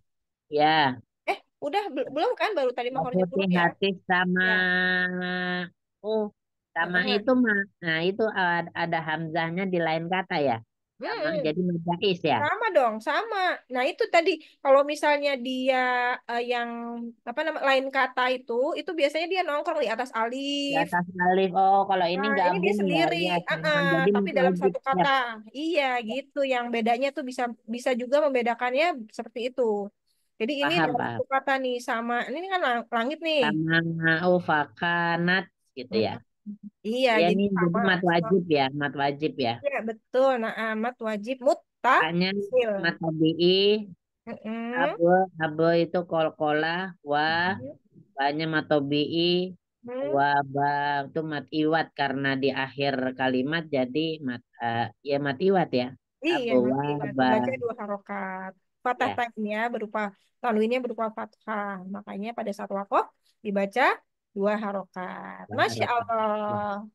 ya. Eh, udah belum kan baru tadi makornya dulu ya. sama ya. oh sama uh itu mah. Nah, itu ada hamzahnya di lain kata ya. Hmm. jadi majais ya. Sama dong, sama. Nah, itu tadi kalau misalnya dia uh, yang apa nama lain kata itu, itu biasanya dia nongkrong di atas alif. Di atas alif. Oh, kalau ini nah, ini dia ya. sendiri. Iya, kan? Ya, ya. Uh -uh, tapi dalam satu kata. Iya, gitu. Yang bedanya tuh bisa bisa juga membedakannya seperti itu. Jadi ini paham, dalam satu kata nih sama. Ini kan langit nih. Sama oh, gitu ya. Iya, ya, jadi ini sama. mat wajib ya, mat wajib ya. Iya, betul. Nah, mat wajib muta Hanya mat tabi'i. Mm -hmm. Abu, abu itu kol-kola, wa, banyak mm -hmm. matobi'i, hmm. wabah itu mat iwat karena di akhir kalimat jadi mat uh, ya mat iwat ya. Iya, Abu wabah. Baca dua harokat. Fathah ya. berupa tanwinnya berupa fathah. Makanya pada saat wakaf dibaca dua harokat. Masya Allah.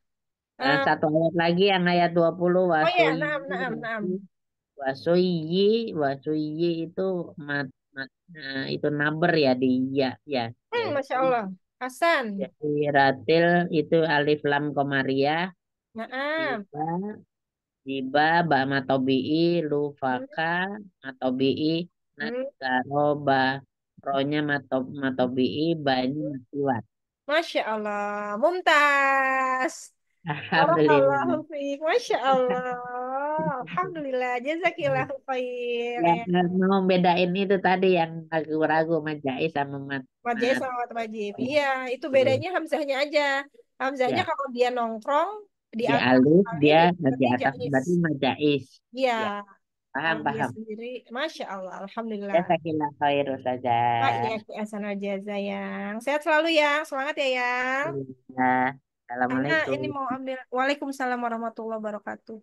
Eh, satu ayat lagi yang ayat 20 Oh iya, naam, naam, naam. Wasuyi, wasuyi itu mat, mat eh, itu number ya di ya ya. Hmm, ya, Masya ya. Allah. Hasan. Jadi ratil itu alif lam komaria. Naam. Jiba, ba matobi'i, lufaka, hmm. matobi'i, hmm. nasaroba. Ronya matobi'i, banyak kuat. Masya Allah, Mumtaz. Alhamdulillah. Masya Allah. Alhamdulillah. Jazakillah khair. Ya, mau bedain itu tadi yang ragu-ragu majai sama mat. Majai sama mat majib. Iya. iya, itu iya. bedanya Hamzahnya aja. Hamzahnya ya. kalau dia nongkrong di, di alif, dia di atas berarti majais. Iya. Ya paham paham sendiri masya Allah alhamdulillah Jazakallah khair saja Pak ya, jaza yang sehat selalu ya semangat ya yang ya. Assalamualaikum Anak ini mau ambil Waalaikumsalam warahmatullahi wabarakatuh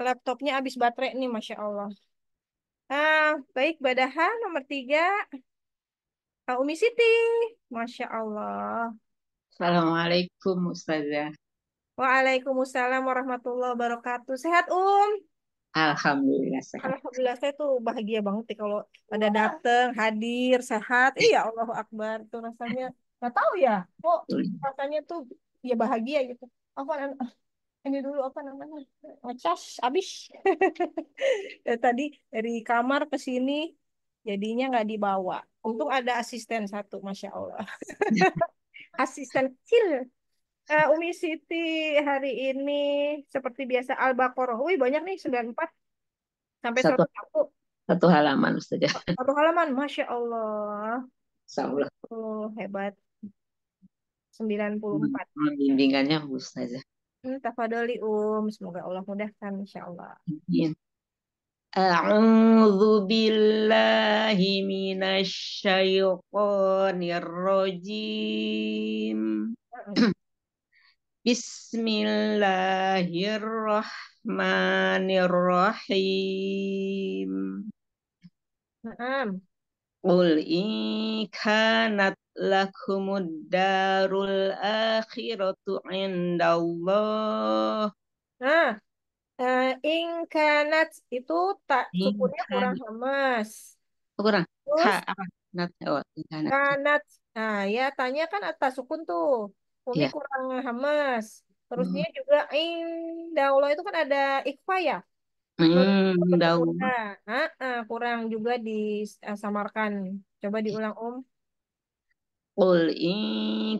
Laptopnya habis baterai nih, Masya Allah. Ah, baik, badahan nomor tiga. Kak Umi Siti. Masya Allah. Assalamualaikum Ustazah. Waalaikumsalam warahmatullahi wabarakatuh. Sehat Um? Alhamdulillah sehat. Alhamdulillah saya tuh bahagia banget nih kalau ada datang, hadir, sehat. Iya Allah Akbar tuh rasanya nggak tahu ya kok rasanya tuh ya bahagia gitu. Apa eh, ini dulu apa namanya ngecas abis ya, tadi dari kamar ke sini jadinya nggak dibawa Untung ada asisten satu, masya Allah. asisten kecil. Uh, Umi Siti hari ini seperti biasa Al-Baqarah. Wih banyak nih 94 sampai satu, 101. Satu halaman saja. Satu halaman, masya Allah. Masya Allah. Oh, hebat. 94. Hmm, bimbingannya Bu saja. Hmm, tafadoli Um, semoga Allah mudahkan masya Allah. Amin. A'udzu billahi Bismillahirrahmanirrahim. Naam. Qul in akhiratu indallah. Ah. Uh, eh, ingkanat itu tak sukunnya kurang hamas. Oh, kurang. Terus, ha, apa? Nat, oh, ingkanat. Kanat. Nah, ya tanya kan atas sukun tuh. Umi yeah. kurang hamas. terusnya hmm. juga ing daulah itu kan ada ikfa ya. Hmm, daulah. Nah, kurang juga disamarkan. Eh, Coba diulang Om. Qul in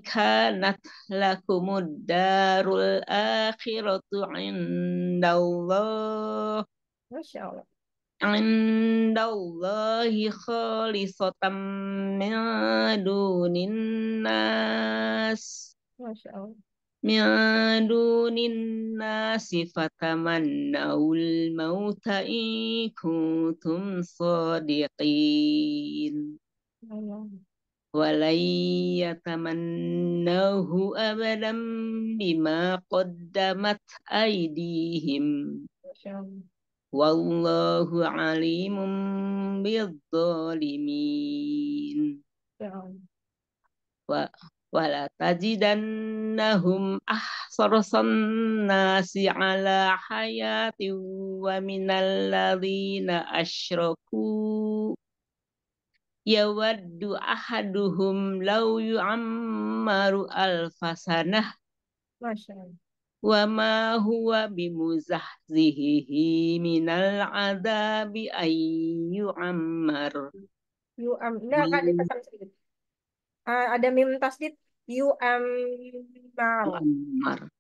kanat lakumud darul akhiratu indallah. Masya Allah. Indallahi khalisatam min dunin nas. Masya Allah. Min dunin nasi fatamannawul mauta in kuntum sadiqin. Allah abadam bima qaddamat aydihim wallahu alimun bidzalimin wa wala tajidannahum ahsarasan nasi ala hayati wa minalladhina asyraku yawaddu ahaduhum lau yu'ammaru alfasanah wa ma huwa bimuzahzihi minal adabi ay yu'ammar yu'am nah kak ditekan sedikit uh, ada mim tasdid yu'ammar yu'ammar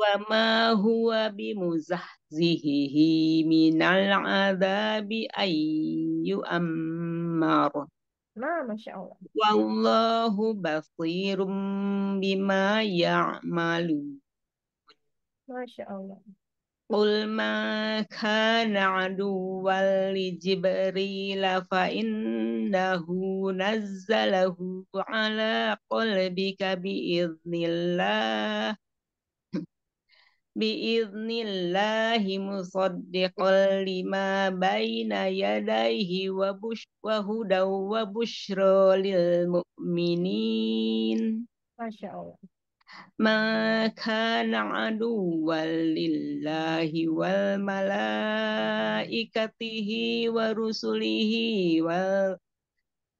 wa ma huwa bimuzahzihi minal adabi ay yu'ammar أعمارهم ما ما شاء الله والله بصير بما يعملون ما شاء الله قل ما كان عدوا لجبريل فإنه نزله على قلبك بإذن الله biiznillahi musaddiqal lima baina yadaihi wa bush wa hudaw wa bushra lil mu'minin Masya Allah maka na'adu walillahi wal malaikatihi wa rusulihi wal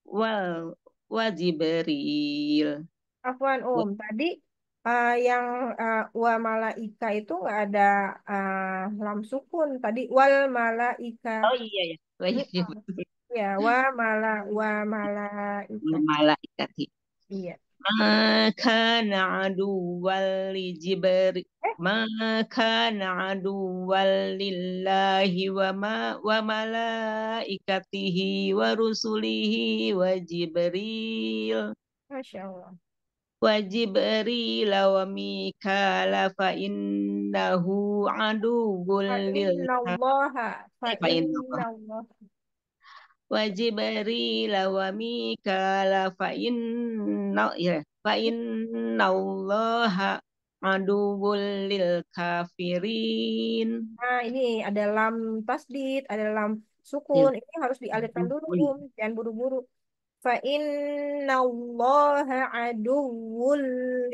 wal wa jibril Afwan Om, um, tadi uh, yang uh, eh, wa malaika itu nggak ada uh, lam sukun tadi wal malaika. Oh iya ya. Ya, wa mala wa malaika. malaika. Iya. Maka na'adu wal jibril maka na'adu walillahi wa ma wa malaikatihi wa rusulihi wa jibril Masya Allah wa jibril wa mikala fa innahu aduwwul lil eh, fa innallaha wa jibril wa mikala fa inna ya fa innallaha aduwwul lil kafirin nah ini ada lam tasdid ada lam sukun ya. ini harus dialirkan dulu iya. jangan buru-buru فَإِنَّ اللَّهَ عَدُوٌّ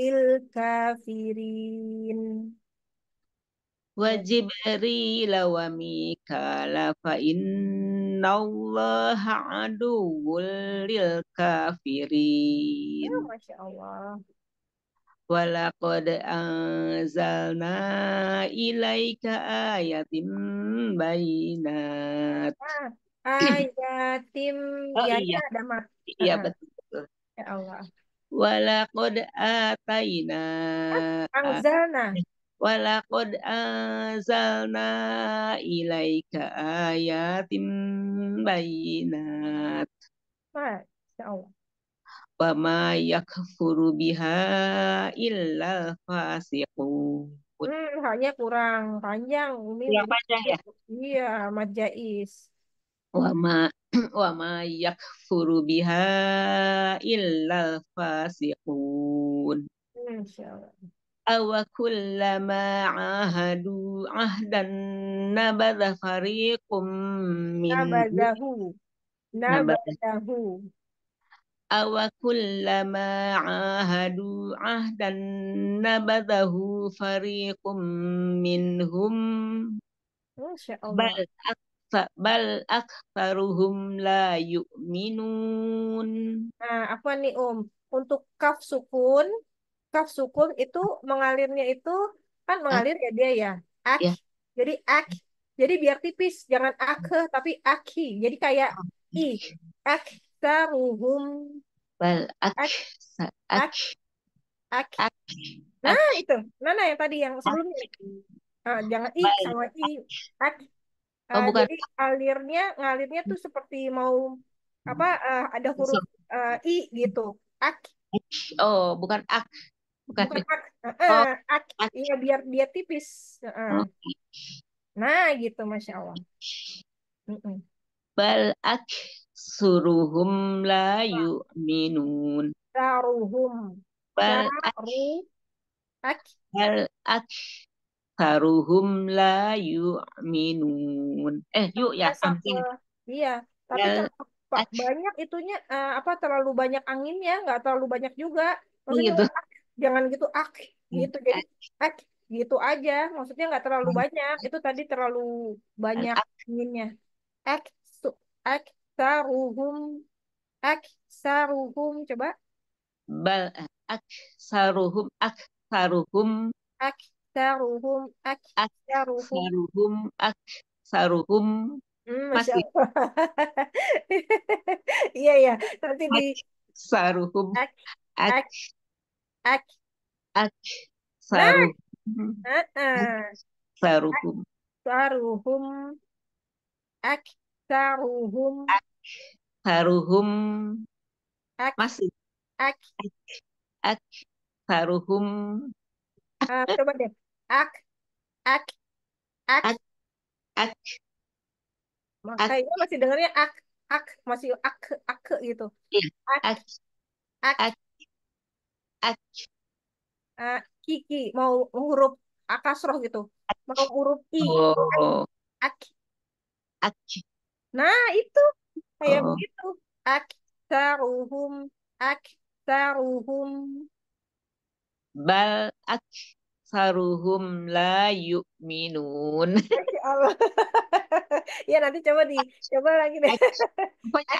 لِلْكَافِرِينَ وَجِبْرِيلَ وَمِيكَالَ فَإِنَّ اللَّهَ عَدُوٌّ Kafirin. ya, Masya Allah. Walaqad anzalna ilaika ayatim bayinat. Ah, ayatim, oh, ya, iya. ada Iya uh betul. Ya Allah. Walaqad ataina anzalna ah, walaqad anzalna ilaika ayatin bayinat. Ya Allah. Wa ma yakfuru biha illa fasiqun. Hmm, hanya kurang panjang. Umi. kurang panjang ya? Iya, majais. وما وما يكفر بها إلا الفاسقون شاء الله أو كلما عاهدوا عهدا نبذ فريق من نبذه نبذه أو كلما عاهدوا عهدا نبذه فريق منهم ما شاء الله بل bal aktsaruhum la yu'minun. Nah, apa nih Om? Untuk kaf sukun, kaf sukun itu mengalirnya itu kan mengalir ya dia ya. Ak. Ya. Jadi ak. Jadi biar tipis, jangan ak tapi aki. Jadi kayak ah, i. Iya. Aktsaruhum bal ak ak ak, ak. ak. Nah, itu. mana yang tadi yang sebelumnya. Ah, jangan i sama i. Ak Eh, oh, bukan. Jadi alirnya ngalirnya tuh seperti mau apa uh, ada huruf uh, i gitu. Ak. Oh, bukan ak. Bukan, bukan ak. Uh, ak. ak. Iya biar dia tipis. Uh. oh. Nah, gitu Masya Allah. Bal ak suruhum la iya. yu'minun. suruhum Bal ak. Bal ak aktaruhum la yu'minun. Eh, yuk ya, something. Iya, tapi ya. Terlalu banyak itunya uh, apa terlalu banyak anginnya, nggak terlalu banyak juga. Maksudnya gitu. jangan gitu ak gitu hmm, jadi ak gitu aja. Maksudnya nggak terlalu hmm. banyak. Itu tadi terlalu banyak anginnya. Ak saruhum ak saruhum coba bal eh, ak saruhum ak saruhum ak saruhum ak saruhum masih iya ya nanti di saruhum ak ak ak ak saruhum saruhum saruhum ak saruhum ak saruhum masih ak ak saruhum coba deh Ak, ak, ak. Ak, ak. Makanya masih dengarnya ak, ak. Masih ak, ak gitu. Iya, ak, ak, ak. Ak. Uh, kiki, mau huruf akasroh gitu. Mau huruf i. Oh. Ak. Ak. Nah, itu. Kayak oh. begitu. Ak. ak aktaruhum. Bal ak aksaruhum la yu'minun. Ya, ya nanti coba di coba lagi deh. Ya. Iya, eh, supaya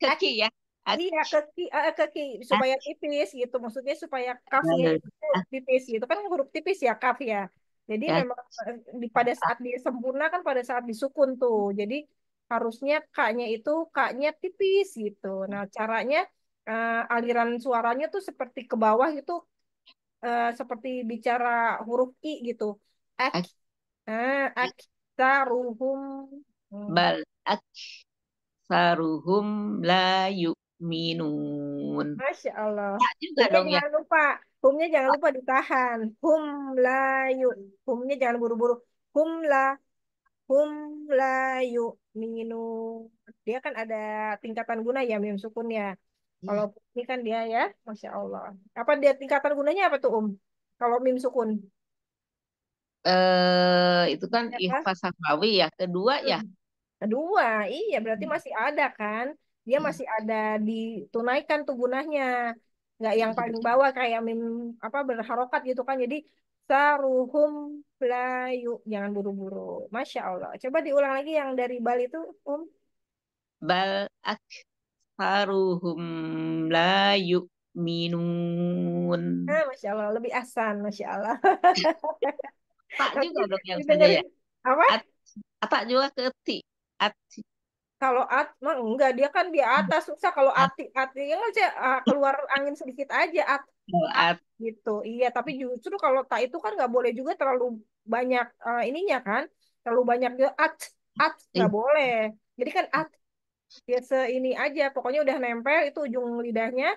kaki ya. Iya kaki kaki supaya tipis gitu. Maksudnya supaya kafnya ya, iya. tipis gitu. Kan huruf tipis ya kaf ya. Jadi ya. memang eh, di, pada saat dia sempurna kan pada saat disukun tuh. Jadi harusnya kaknya itu kaknya tipis gitu. Nah, caranya uh, aliran suaranya tuh seperti ke bawah itu uh, seperti bicara huruf i gitu. Ak, uh, e, saruhum bal saruhum la yu'minun. Masya Allah. Ya, juga dong ya. jangan lupa, humnya jangan lupa ditahan. Hum la yu, humnya jangan buru-buru. Hum la hum la yu'minun. Dia kan ada tingkatan guna ya mim sukun ya. Kalau hmm. ini kan dia ya, masya Allah. Apa dia tingkatan gunanya apa tuh um? Kalau mim sukun? Eh itu kan ya, bawi ya, kedua ya. Hmm. Kedua, iya berarti hmm. masih ada kan? Dia masih ada ditunaikan tuh gunanya. Nggak yang paling iya. bawah kayak mim apa berharokat gitu kan. Jadi saruhum layu jangan buru-buru. Masya Allah. Coba diulang lagi yang dari Bali itu, Um. Bal ak aksaruhum la yu'minun. Ah, Masya Allah, lebih asan, Masya Allah. tak juga dong yang saja ya. Apa? At, juga ke ti. At. Kalau at, mah enggak, dia kan di atas susah. Kalau ati, ati kan ya aja ah, keluar angin sedikit aja at. Oh, at. Gitu, iya. Tapi justru kalau tak itu kan nggak boleh juga terlalu banyak uh, ininya kan, terlalu banyak at at nggak boleh. Jadi kan at biasa ini aja pokoknya udah nempel itu ujung lidahnya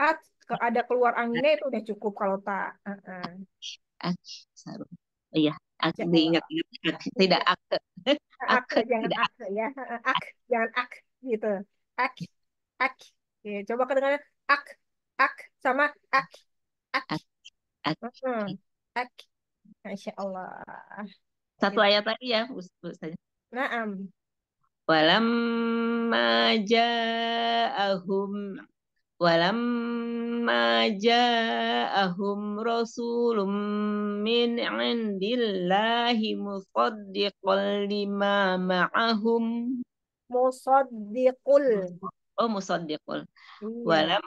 at ada keluar anginnya itu udah cukup kalau tak uh -uh. iya aku diingat-ingat tidak ak ak jangan tidak ak, ak ya ak jangan ak gitu ak ak ya, coba kedengaran ak ak sama ak ak ak ak, ak. Allah satu gitu. ayat lagi ya Nah. Naam walamma ja'ahum walamma ja'ahum rasulun min indillahi musaddiqan lima ma'ahum musaddiqul oh musaddiqul iya. walam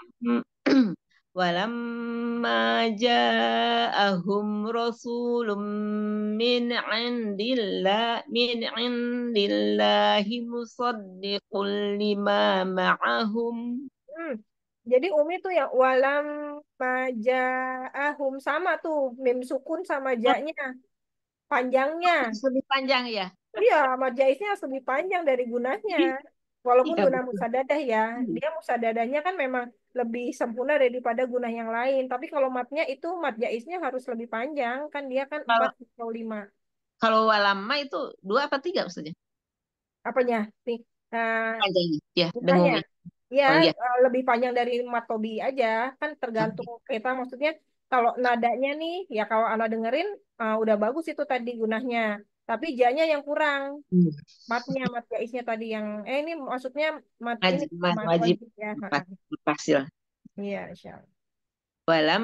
ولما جاءهم رسول من عند الله من عند الله مصدق لما معهم jadi Umi tuh ya walam majaahum sama tuh mim sukun sama oh. janya panjangnya oh, lebih panjang ya iya majaisnya lebih panjang dari gunanya Walaupun iya, guna musadadah ya, hmm. dia musadadahnya kan memang lebih sempurna daripada guna yang lain. Tapi kalau matnya itu mat jaisnya harus lebih panjang, kan dia kan empat 4 atau 5. Kalau walama itu dua apa tiga maksudnya? Apanya? Nih, uh, ya. Ya, iya. uh, lebih panjang dari mat tobi aja, kan tergantung okay. Hmm. kita maksudnya kalau nadanya nih, ya kalau anak dengerin uh, udah bagus itu tadi gunanya tapi janya yang kurang hmm. matnya mat jaisnya tadi yang eh ini maksudnya mat wajib, ini, mat, wajib, ya mat, pasil ya. iya insyaallah walam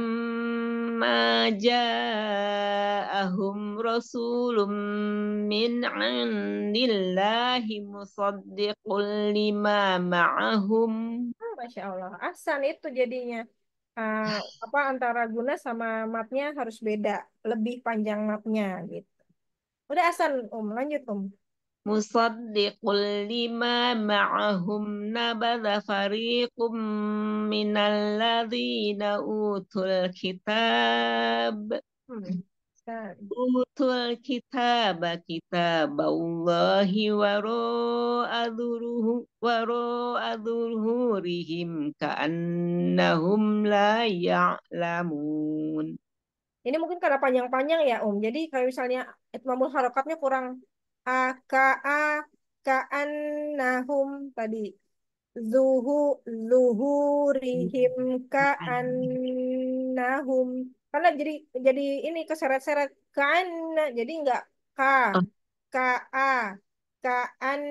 majahum rasulum min indillahi musaddiqun lima ma'ahum. Ah, Masya Allah. Asan itu jadinya. Uh, apa antara guna sama matnya harus beda. Lebih panjang matnya gitu. Udah asal Om, lanjut Om. Musaddiqul lima ma'ahum nabadha fariqum minalladzina utul kitab. Hmm. Utul kitab kitab Allahi wara'a dhuruhu wara'a dhuruhurihim ka'annahum la ya'lamun. Ini mungkin karena panjang-panjang ya Om. Jadi kalau misalnya itmamul harokatnya kurang a ka a kaan nahum tadi zuhu zuhurihim an nahum karena jadi jadi ini keseret-seret an jadi enggak ka oh. ka a an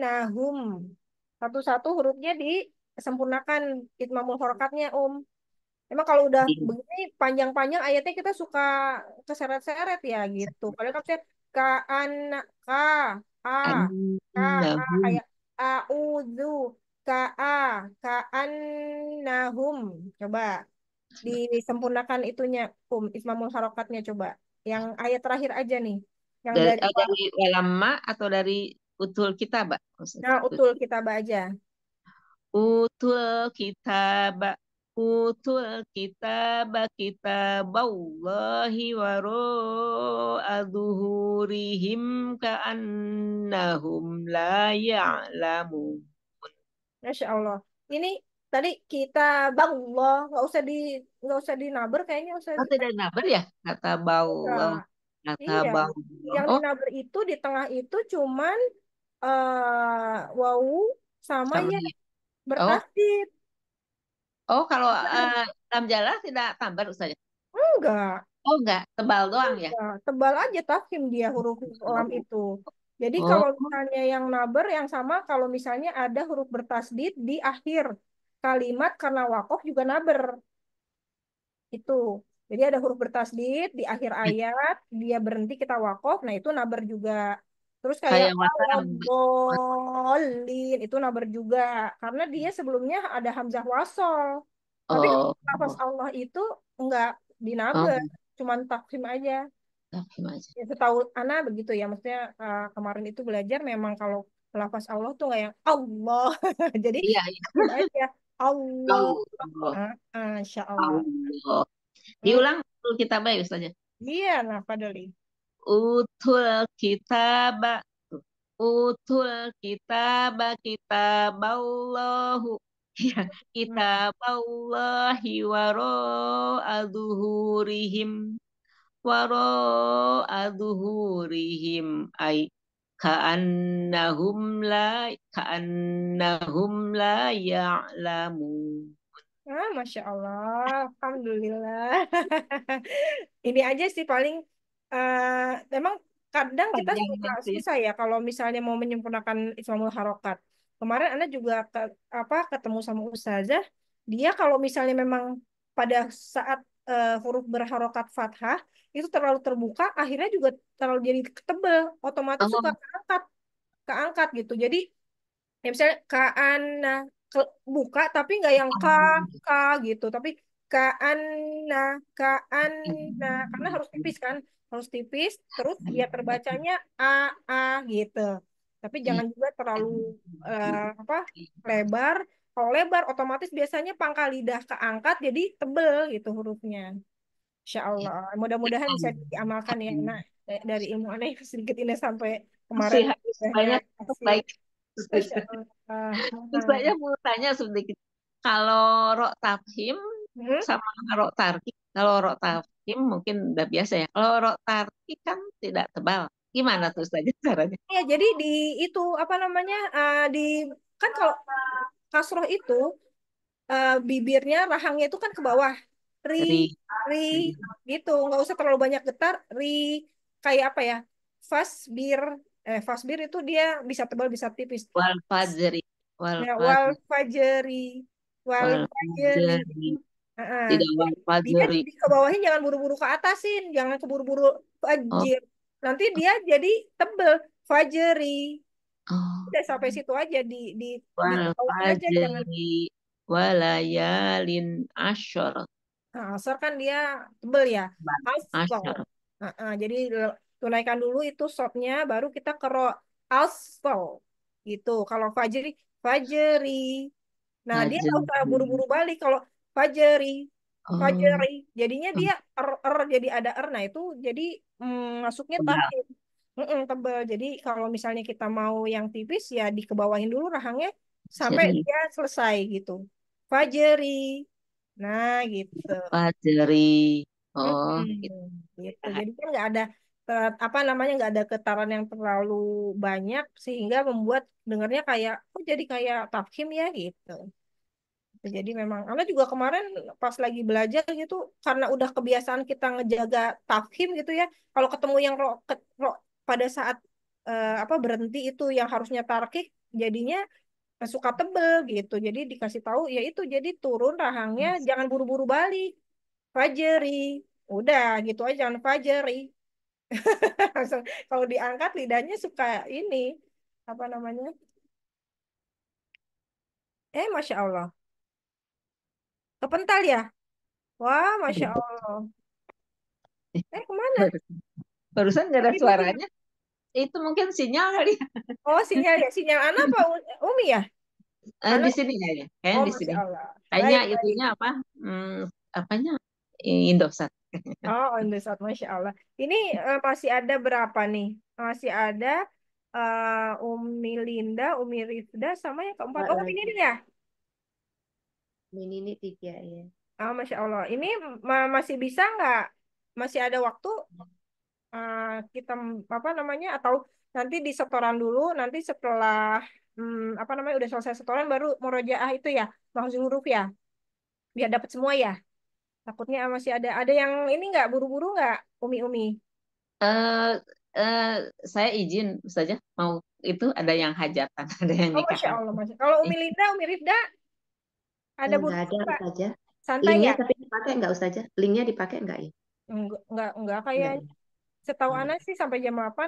nahum satu-satu hurufnya disempurnakan itmamul harokatnya Om. Emang kalau udah iya. begini panjang-panjang ayatnya kita suka keseret-seret ya gitu. Padahal kan saya ka anak ka a ka a kayak auzu ka a ka annahum. Coba disempurnakan itunya um ismamul harokatnya coba. Yang ayat terakhir aja nih. Yang dari, dari, eh, dari walama atau dari utul kitab? Mbak? Nah, utul kitab aja. Utul kitab utul kitab kitab Allahi aduhurihim zuhurihim ka'annahum la ya'lamun. Masya Allah. Ini tadi kita Allah nggak usah di nggak usah dinaber kayaknya usah. Oh, tidak dinaber ya kata Allah. Kata iya. Yang oh. dinaber itu di tengah itu cuman uh, wau sama, sama ya bertasdid. Oh Oh, kalau uh, eh, jalan tidak tambah usahanya? Enggak. Oh, enggak. Tebal doang ya? enggak. ya? Tebal aja tafhim dia huruf lam oh. itu. Jadi oh. kalau misalnya yang naber yang sama kalau misalnya ada huruf bertasdid di akhir kalimat karena wakof juga naber Itu. Jadi ada huruf bertasdid di akhir hmm. ayat, dia berhenti kita wakof, nah itu naber juga. Terus kayak Kayak wasalam. Gitu. itu nabar juga karena dia hmm. sebelumnya ada hamzah wasol. Tapi Oh. oh. Allah itu enggak dinabar, Oh, cuman takfim aja. taksim aja. Ya, setahu Ana begitu ya, maksudnya uh, kemarin itu belajar memang kalau lafaz Allah tuh nggak yang Allah. Jadi Iya, iya. aja Allah. Allah. Ah, ah, Allah. Allah. Hmm. Diulang kita baik saja Iya, nah, padahal utul kitab utul kitab Allah ya Allah waro aduhurihim waro aduhurihim ay ka'annahum la ka'annahum la ya'lamu Ah, Masya Allah, Alhamdulillah. Ini aja sih paling uh, eh, memang kadang kita suka susah ya kalau misalnya mau menyempurnakan Islamul Harokat. Kemarin Anda juga ke, apa ketemu sama ustazah, dia kalau misalnya memang pada saat uh, huruf berharokat fathah itu terlalu terbuka, akhirnya juga terlalu jadi tebel, otomatis suka oh. keangkat, keangkat gitu. Jadi ya misalnya kaan buka tapi nggak yang ka oh. ka gitu, tapi kaanna kaanna hmm. karena harus tipis kan harus tipis terus dia hmm. terbacanya a a gitu tapi hmm. jangan juga terlalu uh, apa lebar kalau lebar otomatis biasanya pangkal lidah keangkat jadi tebel gitu hurufnya insyaallah mudah-mudahan bisa diamalkan ya nah dari ilmu aneh sedikit ini sampai kemarin banyak baik terus banyak mau tanya sedikit kalau rok tafhim hmm? sama rok tarki. Kalau rok tarki mungkin udah biasa ya. Kalau rok tarki kan tidak tebal. Gimana tuh saja caranya? Ya, jadi di itu apa namanya? Uh, di kan kalau kasroh itu uh, bibirnya rahangnya itu kan ke bawah. Ri, ri, ri. Mm-hmm. gitu. Nggak usah terlalu banyak getar. Ri kayak apa ya? Fasbir eh fasbir itu dia bisa tebal bisa tipis. Wal fajri. Wal, wal ya, fajri. Wal, -fajri. wal fajri. Uh-uh. Tidak wajib Dia, ke bawahnya jangan buru-buru ke atasin, jangan keburu-buru fajir. Oh. Nanti dia jadi tebel fajri. Oh. Udah sampai situ aja di di, Wal fajri jangan walayalin ashor. Nah, asor kan dia tebel ya. Asor. Nah, uh, jadi tunaikan dulu itu sopnya, baru kita kero asol. Gitu. Kalau fajri, fajri. Nah, fajri. dia nggak buru-buru balik. Kalau Fajeri, Fajeri, Oh. Jadinya dia er, er jadi ada er. Nah, itu jadi mm, masuknya tebal. Mm -mm, tebal. Jadi kalau misalnya kita mau yang tipis ya dikebawahin dulu rahangnya sampai jadi. dia selesai gitu. Fajeri, Nah, gitu. Fajeri. Oh, hmm, gitu. gitu. Jadi kan nggak ada apa namanya nggak ada getaran yang terlalu banyak sehingga membuat dengarnya kayak oh jadi kayak tafhim ya gitu. Jadi memang karena juga kemarin pas lagi belajar gitu karena udah kebiasaan kita ngejaga tafhim gitu ya. Kalau ketemu yang ro, ke, ro, pada saat uh, apa berhenti itu yang harusnya tarkik jadinya suka tebel gitu. Jadi dikasih tahu ya itu jadi turun rahangnya jangan buru-buru balik. fajeri. Udah gitu aja jangan fajri. kalau diangkat lidahnya suka ini apa namanya? Eh, masya Allah. Kepental ya? Wah, Masya iya. Allah. Eh, eh kemana? Barusan nggak ada suaranya. Itu mungkin sinyal kali ya. Oh, sinyal ya. Sinyal anak apa Umi ya? Eh Di sini ya. Kayaknya oh, di sini. Kayaknya itunya apa? Hmm, apanya? Indosat. Oh, Indosat. Masya Allah. Ini uh, masih ada berapa nih? Masih ada uh, Umi Linda, Umi Rifda, sama yang keempat. Oh, ini dia mini ini tiga ya oh, masya allah ini ma masih bisa nggak masih ada waktu uh, kita apa namanya atau nanti di setoran dulu nanti setelah hmm, apa namanya udah selesai setoran baru murojaah itu ya mau huruf ya biar dapat semua ya takutnya masih ada ada yang ini nggak buru-buru nggak umi-umi uh, uh, saya izin saja mau itu ada yang hajatan ada yang oh, masya allah masya. kalau umi Linda umi Rifda ada bu? buku ada, Pak. aja. Santai Linknya, ya? tapi dipakai nggak usah aja. Linknya dipakai nggak ya? nggak enggak, enggak kayak setahu hmm. anak sih sampai jam 8 uh,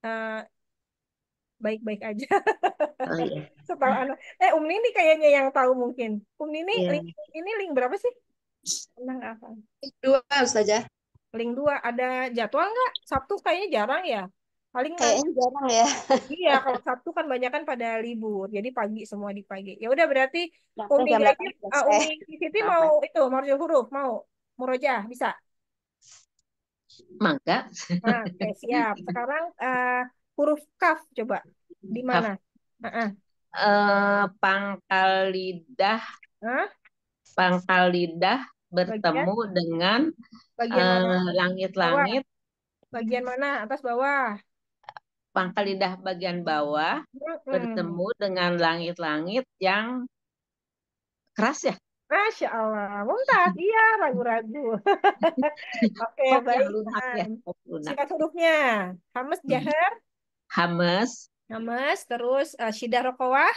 eh, baik-baik aja. Oh, iya. Setahu anak. Eh, Um ini kayaknya yang tahu mungkin. Um ini yeah. Iya. link, ini link berapa sih? Tentang apa? Link dua, Ustazah. Link dua. Ada jadwal nggak? Sabtu kayaknya jarang ya? paling kayaknya jarang ya iya kalau Sabtu kan banyak kan pada libur jadi pagi semua di pagi ya udah berarti nah, umi lagi uh, ah, umi di mau itu mau huruf mau muroja bisa mangga nah, okay, siap sekarang uh, huruf kaf coba di mana uh -uh. Uh, pangkal lidah huh? pangkal lidah bertemu bagian? dengan eh, langit-langit bagian, uh, langit -langit. bagian mana atas bawah pangkal lidah bagian bawah mm-hmm. bertemu dengan langit-langit yang keras ya. Masya Allah, muntah. Iya, ragu-ragu. Oke, okay, baik. Lunak, ya. Singkat hurufnya. Hames hmm. jahar. Hames. Hames, terus uh, eh, sidah rokowah.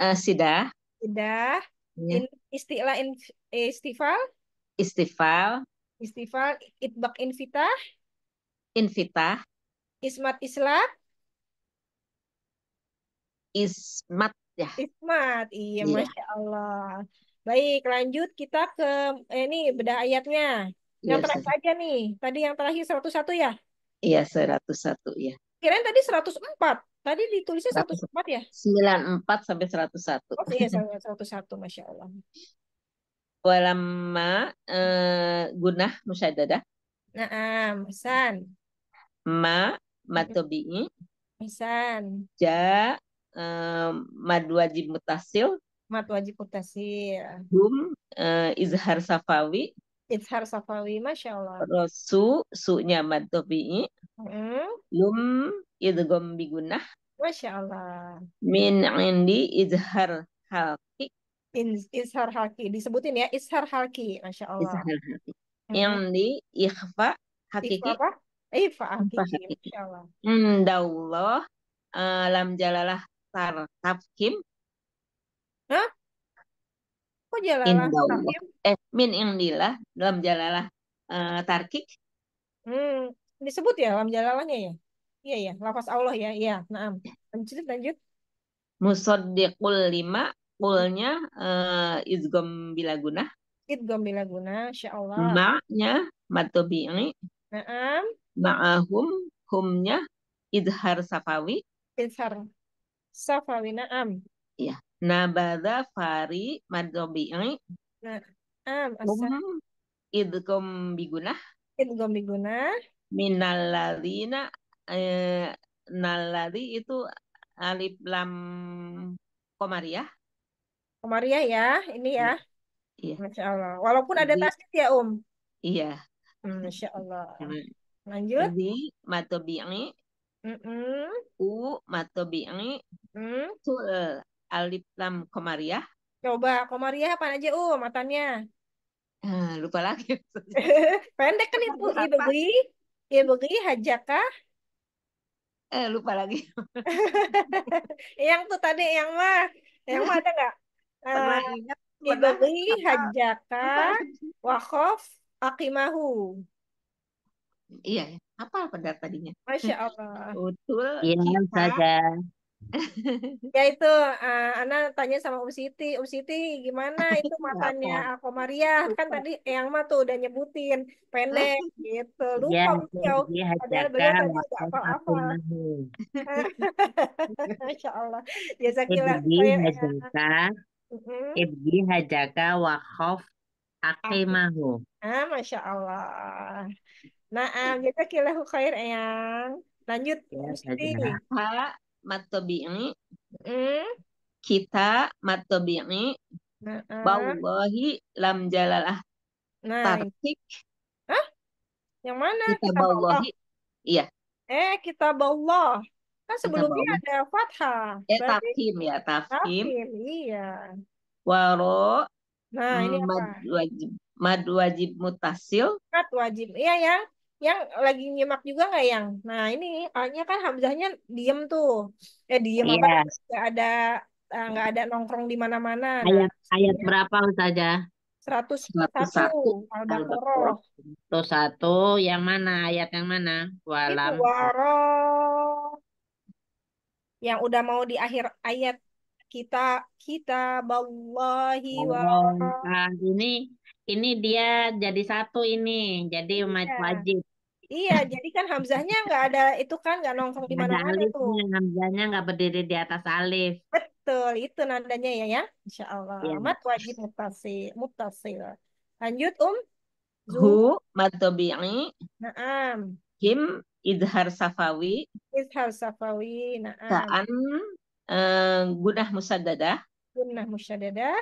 Uh, eh, sidah. Sidah. Ya. In, istilah in, Istival. Istival. Istival, Itbak invitah. Invitah. Ismat Islat? Ismat ya. Ismat, iya, yeah. Masya Allah. Baik, lanjut kita ke eh, ini bedah ayatnya. Iya, yang yeah, terakhir saja nih. Tadi yang terakhir 101 ya? Iya, yeah, 101 ya. Yeah. Kirain tadi 104. Tadi ditulisnya 104 ya? 94 sampai 101. Oh iya, 101. Masya Allah. Walamma eh, gunah musyadadah. Naam, Hasan. Ma matobi'i misan ja um, mad wajib mutasil mad wajib mutasil hum uh, izhar safawi izhar safawi masya Allah rosu sunya nya tobi'i mm. lum idgham bigunah masya Allah min indi izhar halki izhar halki disebutin ya izhar halki masya Allah izhar halki yang di ikhfa hakiki ikhfa Ya. Eh, fa'akim, Insyaallah. Hmm, daullah, lam jalalah tar tafkim. Hah? Kok jalalah tafkim? Eh, min indilah, lam jalalah uh, tarkik. Hmm, disebut ya lam jalalahnya ya? Iya, ya, lafaz Allah ya, iya, naam. Lanjut, lanjut. Musoddiqul lima, kulnya uh, eh, izgom bilaguna. Izgom Idgom bila guna, insya Allah. Ma'nya matobi'i. Naam. Ma'ahum humnya idhar safawi. Idhar safawi naam. Iya. Nabada fari madrobi'i. Naam. Um idhkom bigunah. Idhkom bigunah. Minalladina eh, naladi itu alif lam komariah. Komariah ya, ini ya. Iya. iya. Masya Allah. Walaupun ada tasdid ya, Um. Iya. Hmm, Masya Allah. Lanjut. Di Matobi Mm U matobi'i. Mm. Tul eh, alif lam komariah. Coba komariah apa aja U matanya? Eh, lupa lagi. Pendek kan itu ibegi, ibegi hajakah? Eh lupa lagi. yang tuh tadi yang mah, yang mah ada nggak? Uh, ibegi hajaka wakof Akimahu. Iya, apa benar tadinya. Masya Allah. Betul. Iya, saja. ya itu uh, Ana tanya sama Um Siti, Um Siti gimana itu matanya Alko Maria kan tadi Eyang ma tuh udah nyebutin pendek gitu iya, lupa beliau ya, padahal beliau tadi apa-apa Masya Allah ya Zakila Ibdi Hajaka Ibdi Hajaka wa Akimahu. Ah, Masya Allah. Nah, kita kilahu khair, Eyang. Lanjut. Ya, kita matobi'i. Hmm? Kita matobi'i. ini. uh. Wallahi lam jalalah. Nah. Tartik. Hah? Yang mana? Kita Wallahi. Iya. Eh, kita Allah. Kan sebelumnya ada fathah. Eh, Berarti... tafkim ya, tafkim. Tafkim, iya. Waro Nah, hmm, ini apa? Mad wajib, mad wajib mutasil. Mad wajib. Iya ya. Yang lagi nyimak juga nggak yang? Nah, ini artinya kan hamzahnya diem tuh. Eh diem yeah. apa? Iya. Gak ada eh, nggak ada nongkrong di mana-mana. Nah, ayat ayat ya. berapa Ustazah? 101 Al-Baqarah. 101 yang mana? Ayat yang mana? Walam. Waro. Yang udah mau di akhir ayat kita kita ballahi wa nah, oh, ini ini dia jadi satu ini jadi umat iya. wajib Iya, jadi kan hamzahnya nggak ada itu kan nggak nongkrong di mana-mana tuh. Hamzahnya nggak berdiri di atas alif. Betul, itu nadanya ya ya. Insya Allah. iya. Mat wajib mutasil, mutasil. Lanjut um. Hu matobi'i. Naam. Him idhar safawi. Idhar safawi. Naam. Kaan gunah musaddadah gunah musaddadah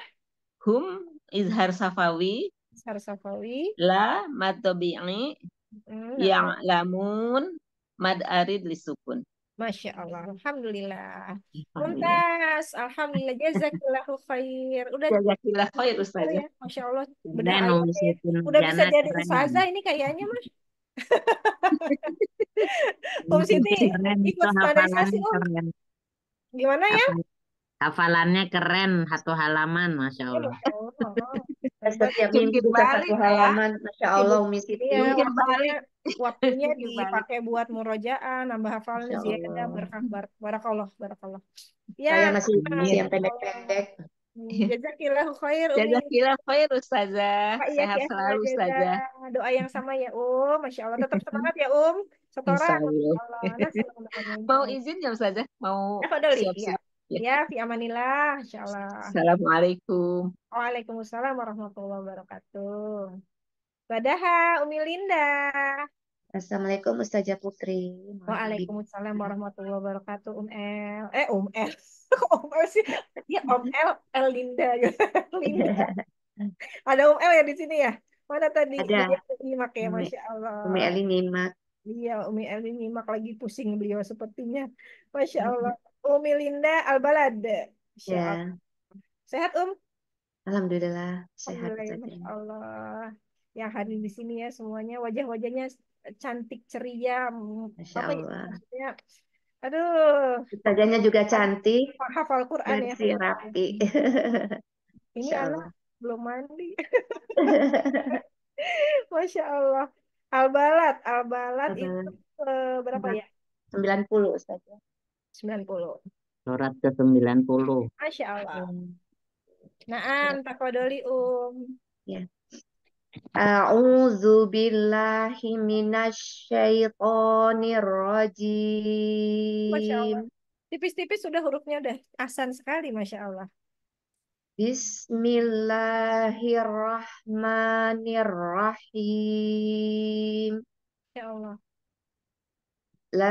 hum izhar safawi izhar safawi la mad tabi'i mm, yang lamun mad arid lisukun Masya Allah, Alhamdulillah. Muntas, Alhamdulillah. Jazakallah khair. Udah Jazakillah khair Ustaz. Oh ya. Iya, Masya Allah, benar ya. Udah bisa jadi ustazah ini kayaknya mas. Om Siti ikut standarisasi Om. Gimana ya? Hafalannya keren, satu halaman, masya Allah. Oh, oh, oh. Setiap minggu bisa satu ya. halaman, masya Allah, Miss Mungkin balik. Waktunya dipakai buat murojaan, nambah hafalan, ziyadah, berkah, barakallah, barakallah. Ya, Saya masih masih yang pendek-pendek. Hmm, iya. jazakillah khair. Umi. Jazakillah khair Ustazah. Sehat ya, selalu Ustazah. Doa yang sama ya Um. Masya Allah. Tetap semangat ya Um setoran iya. mau izin ya saja mau siap-siap ya. ya fi amanillah Allah. assalamualaikum waalaikumsalam warahmatullahi wabarakatuh Badaha Umi Linda Assalamualaikum Ustazah Putri. Waalaikumsalam warahmatullahi wabarakatuh Um El. Eh Um El. um El sih. Ya Um El El Linda. Linda. Ada Um El ya di sini ya? Mana tadi? Ada. Nyimak ya, Masya Allah. Umi El ini mak. Iya, Umi Eli nyimak lagi pusing beliau sepertinya. Masya hmm. Allah. Umi Linda Albalad. ya. Iya. Sehat, Um? Alhamdulillah, sehat. Alhamdulillah, ya, Masya Allah. Yang hadir di sini ya semuanya, wajah-wajahnya cantik, ceria. Masya ya Allah. Ya? Aduh. Wajahnya juga cantik. Hafal Quran dan ya. Si rapi. Ini Allah. Allah belum mandi. Masya Allah. Albalat, Albalat itu ke eh, berapa ya? 90 Ustaz. 90. Surat ke 90. Masya Allah. Iya. Naam, Pak iya. Kodoli Um. Ya. A'udzu billahi minasy syaithanir rajim. Masya Allah. Tipis-tipis sudah hurufnya udah asan sekali, Masya Allah. Bismillahirrahmanirrahim. Ya Allah. La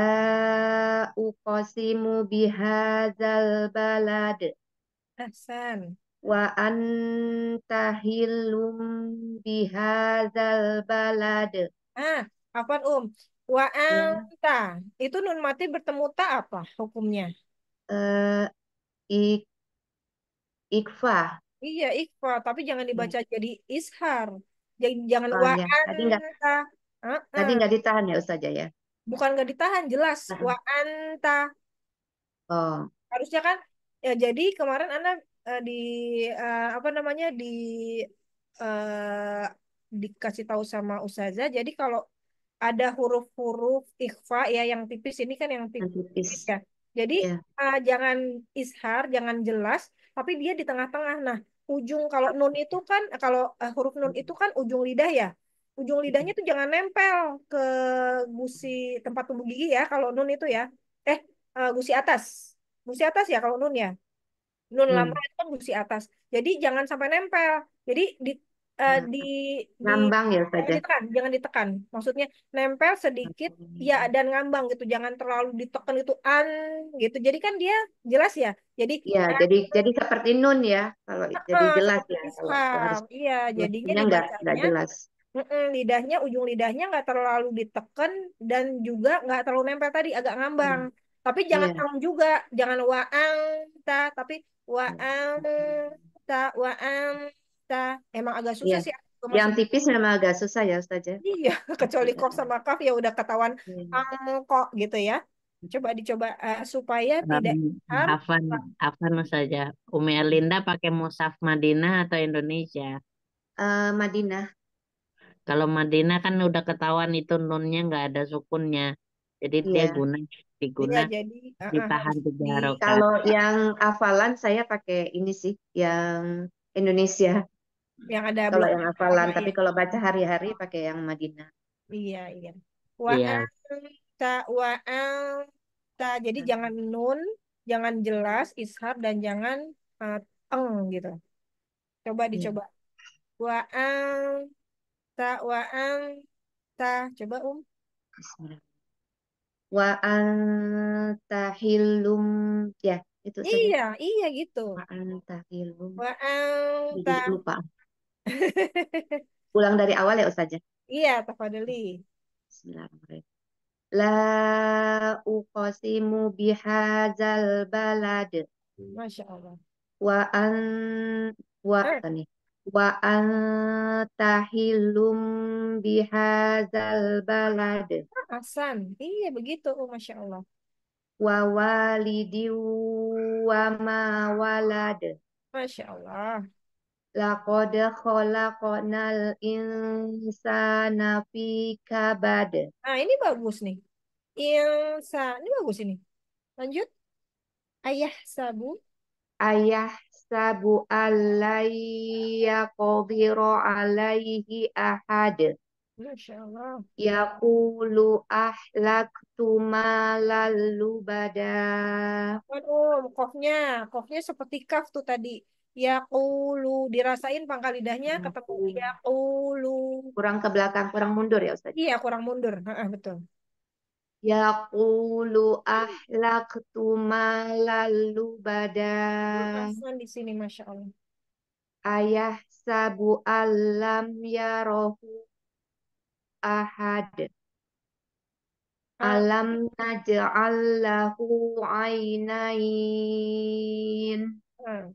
uqasimu bihadzal balad. Ahsan. Wa anta hilum bihadzal balad. Ah, apa Um. Wa ya. anta. Ya. Itu nun mati bertemu ta apa hukumnya? Eh, uh, ik Ikhfa. Iya, Ikhfa, tapi jangan hmm. dibaca hmm. jadi ishar. Jadi jangan oh, iya. wa'an. Ya. Tadi nggak uh -uh. tadi nggak ditahan ya Ustazah ya? Bukan enggak ditahan, jelas uh -huh. anta. Oh. Harusnya kan ya jadi kemarin Anda uh, di uh, apa namanya di uh, dikasih tahu sama Ustazah. Jadi kalau ada huruf-huruf ikhfa ya yang tipis ini kan yang tipis, yang tipis. ya. Jadi yeah. Iya. uh, jangan ishar, jangan jelas, tapi dia di tengah-tengah. Nah, ujung kalau nun itu kan kalau uh, huruf nun itu kan ujung lidah ya. Ujung lidahnya tuh jangan nempel ke gusi tempat tumbuh gigi ya kalau nun itu ya. Eh, uh, gusi atas. Gusi atas ya kalau nun ya. Nun hmm. lama itu kan gusi atas. Jadi jangan sampai nempel. Jadi di uh, di ngambang di, ya saja. Ya? Jangan ditekan, jangan ditekan. Maksudnya nempel sedikit hmm. ya dan ngambang gitu, jangan terlalu ditekan itu an gitu. Jadi kan dia jelas ya. Jadi ya, jadi jadi seperti nun ya kalau uh, jadi jelas ya. Kalau iya, jadinya enggak enggak jelas. mm lidahnya ujung lidahnya nggak terlalu ditekan dan juga nggak terlalu nempel tadi agak ngambang. Hmm. Tapi jangan yeah. Iya. ang juga, jangan waang ta, tapi hmm. waang ta waang kita emang agak susah yeah. sih yang tipis memang agak susah ya Ustazah. Ya. Iya, kecuali iya. kok sama kaf ya udah ketahuan hmm. Iya. kok gitu ya. Coba dicoba uh, supaya um, tidak ah. Afan, Afan saja. Ya. Umi Erlinda pakai Musaf Madinah atau Indonesia? Uh, Madinah. Kalau Madinah kan udah ketahuan itu nunnya nggak ada sukunnya. Jadi yeah. dia iya. guna diguna ya, jadi, uh, ditahan tiga di, Kalau yang hafalan saya pakai ini sih yang Indonesia yang ada kalau yang hafalan tapi kalau baca hari-hari pakai yang Madinah iya iya wa iya. anta wa anta jadi hmm. jangan nun jangan jelas ishar dan jangan uh, eng gitu coba iya. dicoba iya. wa anta wa anta coba um wa anta hilum ya itu iya sering. iya gitu wa anta hilum wa anta lupa Ulang dari awal ya Ustazah? Iya, tafadhali. Bismillahirrahmanirrahim. La uqasimu bihazal balad. Masya Allah. Wa an wa tani. Eh. Wa an tahilum bihadzal balad. Ah, Hasan. Iya begitu, oh, Masya Allah. Wa walidi wa ma walad. Masya Allah. Laqad khalaqnal insana fi kabad. Nah, ini bagus nih. Insa, ini bagus ini. Lanjut. Ayah sabu. Ayah sabu alaiya qadira alaihi ahad. Masya Allah. Yaqulu ahlaktu malal lubada. Oh, kofnya, kofnya seperti kaf tuh tadi. Yaqulu dirasain pangkal lidahnya hmm. ketemu yaqulu. Kurang ke belakang, kurang mundur ya Ustaz. Iya, kurang mundur. uh, betul. Yaqulu ahlaktu malalu badan Hasan di sini Masya Allah. Ayah sabu alam ya rohu ahad. Ah. Alam najallahu ainain. Ah,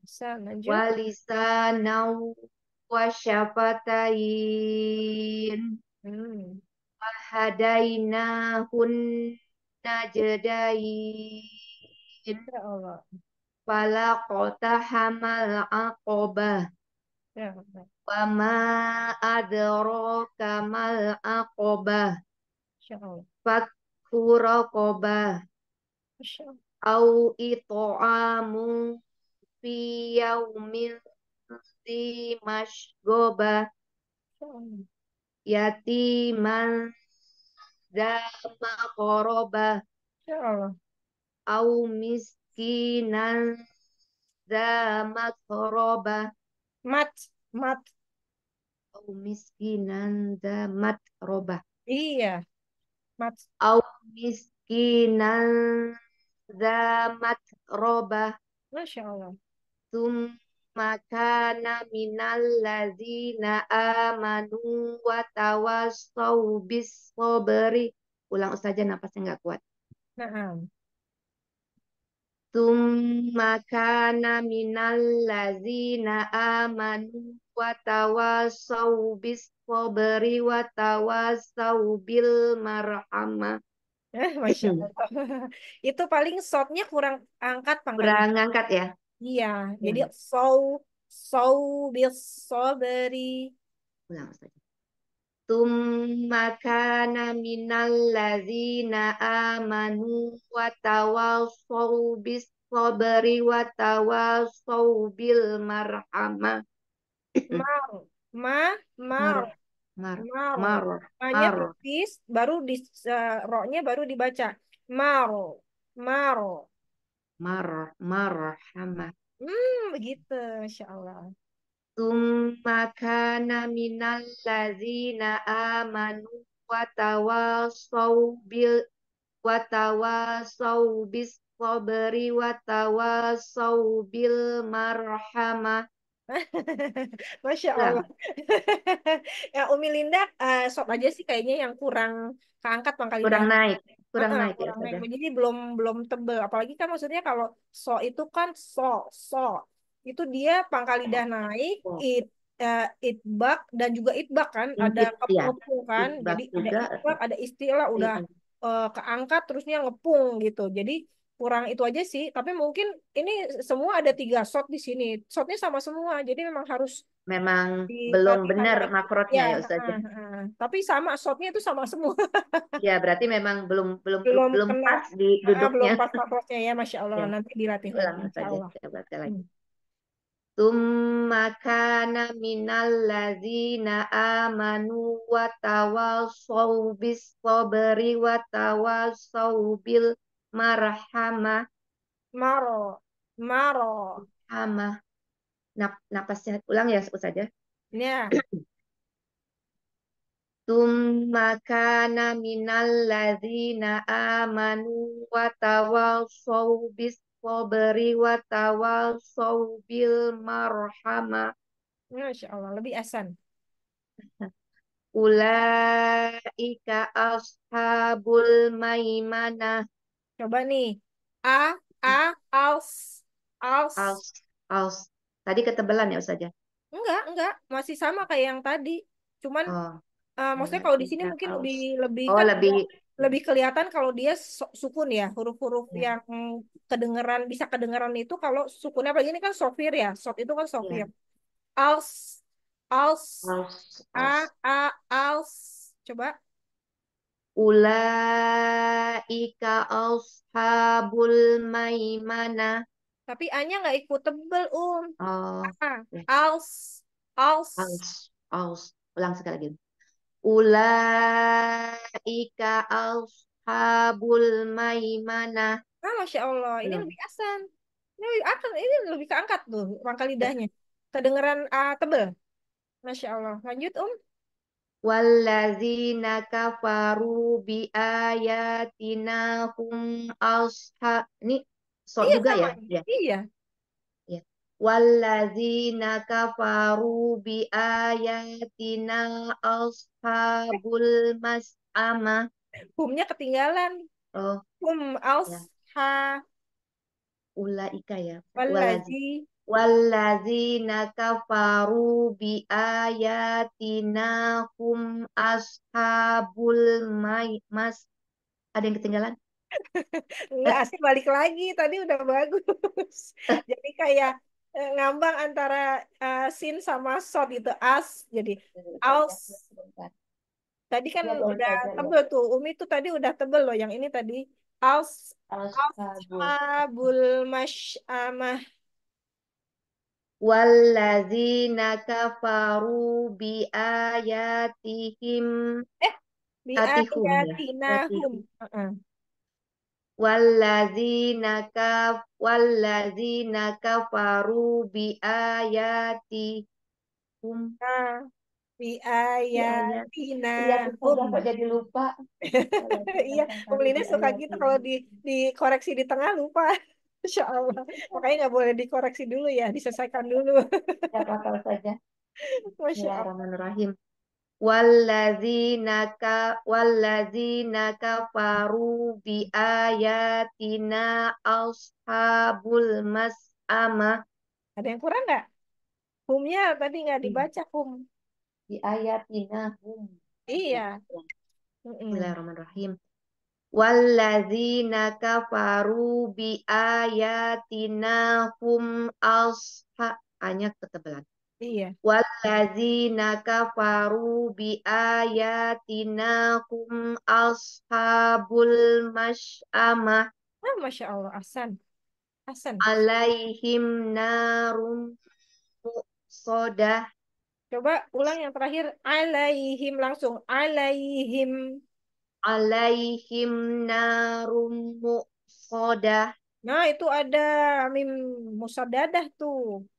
Walisanau wasyafatain. Hmm. Wahadainahun najdain. pala kota hamal qatahamal aqabah. Ya Allah. Wama ya adraka mal aqabah. Fakku raqabah. Au fi yaumil si masgoba yatiman dama koroba ya Allah au miskinan dama koroba mat mat au miskinan damat roba iya mat au miskinan damat roba Masya Allah Tum makana minal ladzina amanu wa tawassaw bis sabri. Ulang ustazah napasnya nggak kuat. Naam. Tum makana minal ladzina amanu wa tawassaw bis sabri wa tawassaw bil marhamah. Eh, Masya Allah. Itu paling shotnya kurang angkat, Pak. Kurang angkat ya. Iya, ya. jadi saw saw bil dari Ulang saja. Tumakana minal ladzina amanu wa tawassaw bis sabri wa tawassaw bil marhama. Mar, ma, mar. Mar. Mar. Mar. Manya tipis, baru di uh, roknya baru dibaca. Mar. Mar mar marhamah. Hmm, begitu, Masya Allah. Tumma kana minal lazina amanu wa bil wa tawasaw bis sabri wa bil marhamah. Masya Allah. ya Umi Linda, uh, sok aja sih kayaknya yang kurang keangkat bang Kurang naik kurang uh, naik kurang ya, naik. Jadi belum belum tebel. Apalagi kan maksudnya kalau so itu kan so so itu dia pangkal lidah ya. naik, oh. it uh, eh, itbak dan juga it itbak kan it, ada iya. kepung ya. kan. Jadi juga. ada itbak, ada istilah udah uh, keangkat terusnya ngepung gitu. Jadi kurang itu aja sih. Tapi mungkin ini semua ada tiga shot di sini. Shotnya sama semua. Jadi memang harus memang di, belum benar makrotnya ya, ya Ustaz. Uh, uh. Tapi sama shotnya itu sama semua. ya berarti memang belum belum belum, belum kena, pas di duduknya. Uh, belum pas makrotnya ya Masya Allah ya. nanti dilatih ulang Saya baca lagi. Hmm. Tumma kana minal lazina amanu wa tawassaw bis sabri wa tawassaw bil marhamah. Maro. Maro. Marhamah nap napasnya ulang ya saja. Ya. Yeah. Tumma kana minal ladzina amanu wa tawassaw bis sabri wa tawassaw bil marhamah. Masya Allah, lebih asan. Ulaika ashabul maimana. Coba nih. A, A, aus, aus. Aus, aus. Tadi ketebalan ya saja? Enggak, enggak, masih sama kayak yang tadi. Cuman oh. uh, maksudnya kalau di iya, sini ya, mungkin lebih lebih oh, kan lebih lebih kelihatan kalau dia sukun ya huruf-huruf ya. yang kedengeran bisa kedengeran itu kalau sukunnya apalagi ini kan sofir ya sof itu kan iya. sofir ya. als als a a als coba ulaika ashabul maimana tapi A-nya nggak ikut tebel, Um. Oh. Iya. Als. Als. Als. Als. Ulang sekali lagi. Ulaika ashabul maimanah. Ah, Masya Allah. Ini lebih asan. Ini lebih asan. Ini lebih keangkat tuh pangkal lidahnya. Kedengeran A tebel. Masya Allah. Lanjut, Um. Wallazina kafaru bi ayatina hum asha ni so iya, juga sama. ya? Iya. Ya. Wallazina kafaru bi ayatina ashabul mas'ama. Humnya ketinggalan. Oh. Hum iya. asha. Ulaika ya. Wallazi. Wallazina kafaru bi ayatina hum ashabul mas. Ada yang ketinggalan? Enggak asik balik lagi tadi udah bagus. Jadi kayak eh, ngambang antara uh, eh, sin sama shot itu as jadi iya, aus iya, iya, tadi kan ya, udah ya, tebel ya. tuh Umi tuh tadi udah tebel loh yang ini tadi aus abul mashamah wallazina kafaru bi ayatihim eh ya, bi ayatihim walladzina kaf walladzina kafaru bi ayati hum bi ayatina iya kok iya, jadi lupa iya Umlina suka iya, gitu kalau di dikoreksi di tengah lupa Insya Allah makanya nggak boleh dikoreksi dulu ya diselesaikan dulu ya saja Masya iya, Allah walladzina ka faru bi ayatina ashabul ama ada yang kurang nggak humnya tadi nggak hmm. dibaca hum bi ayatina hum iya Bismillahirrahmanirrahim ka faru bi ayatina hum ashab hanya ketebalan Iya. Wallazina kafaru bi ayatina kum ashabul masyamah. Ah, Masya Allah, Asan. Asan. Alaihim narum sodah. Coba ulang yang terakhir. Alaihim langsung. Alaihim. Alaihim narum sodah. Nah, itu ada mim musadadah tuh.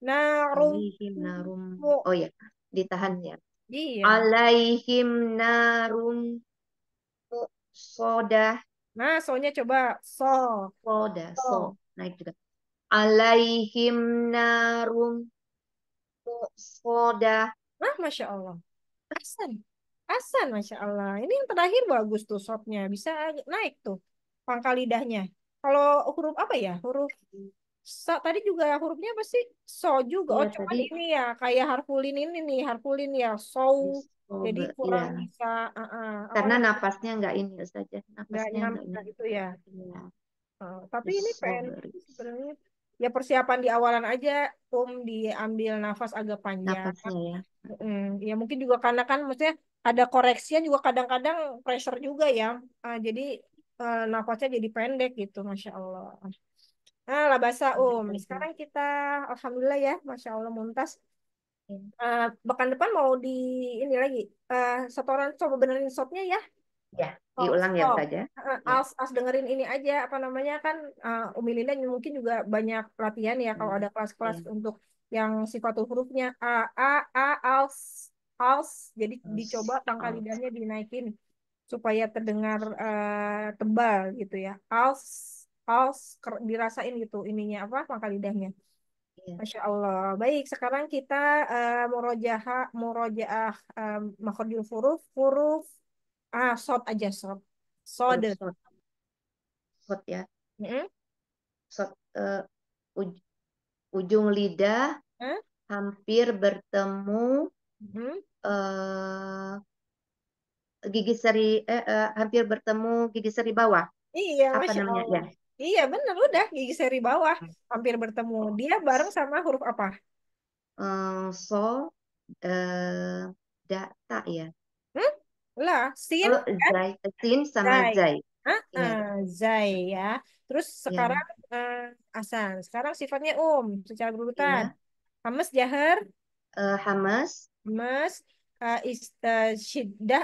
Narum. narum. Oh ya, ditahan ya. Iya. Alaihim narum soda. Nah, soalnya coba so. Soda, so. Naik juga. Alaihim narum soda. Nah, Masya Allah. Asan. Asan, Masya Allah. Ini yang terakhir bagus tuh sopnya, Bisa naik tuh pangkal lidahnya. Kalau huruf apa ya? Huruf so, tadi juga hurufnya apa sih so juga. oh, iya, cuma tadi... ini ya kayak harfulin ini nih, harfulin ya so. Iya, so jadi kurang ya. bisa. Uh, uh, Karena oh, napasnya nggak ini saja. Napasnya nggak nyam, gitu ya. ya. Uh, tapi ini pen sebenarnya ya persiapan di awalan aja um diambil nafas agak panjang. Nafasnya ya. Mm, ya mungkin juga karena kan maksudnya ada koreksian juga kadang-kadang pressure juga ya. Uh, jadi uh, eh, nafasnya jadi pendek gitu, masya Allah ah lah bahasa iya, um. Iya, iya. Sekarang kita, alhamdulillah ya, masya Allah muntas. Uh, eh, bahkan depan mau di ini lagi. Uh, setoran coba benerin sopnya ya. Ya, diulang ya saja. Uh, as, as dengerin ini aja apa namanya kan uh, Umi Linda mungkin juga banyak latihan ya kalau hmm, ada kelas-kelas hmm. untuk yang sifat hurufnya a a a als als jadi als. dicoba tangkal lidahnya dinaikin supaya terdengar uh, tebal gitu ya. Als pals dirasain gitu ininya apa pangkal lidahnya yeah. Masya Allah. Baik, sekarang kita uh, murojaah murojaah um, makhorjul huruf huruf ah sod aja sod. Sod. ya. Sod uh, uj ujung lidah huh? hampir bertemu mm -hmm. uh, gigi seri eh, eh hampir bertemu gigi seri bawah. Iya, apa namanya? Ya. Iya bener udah gigi seri bawah hmm. hampir bertemu. Dia bareng sama huruf apa? Uh, so, uh, data ya. Hmm? Lah, sin, oh, kan? zai. sin sama zai. zai. Ah, ya. zai ya. Terus iya. sekarang yeah. uh, asan. Sekarang sifatnya um secara berurutan. Yeah. Hamas jahar. Uh, eh, hamas. Hamas. Uh, eh, is,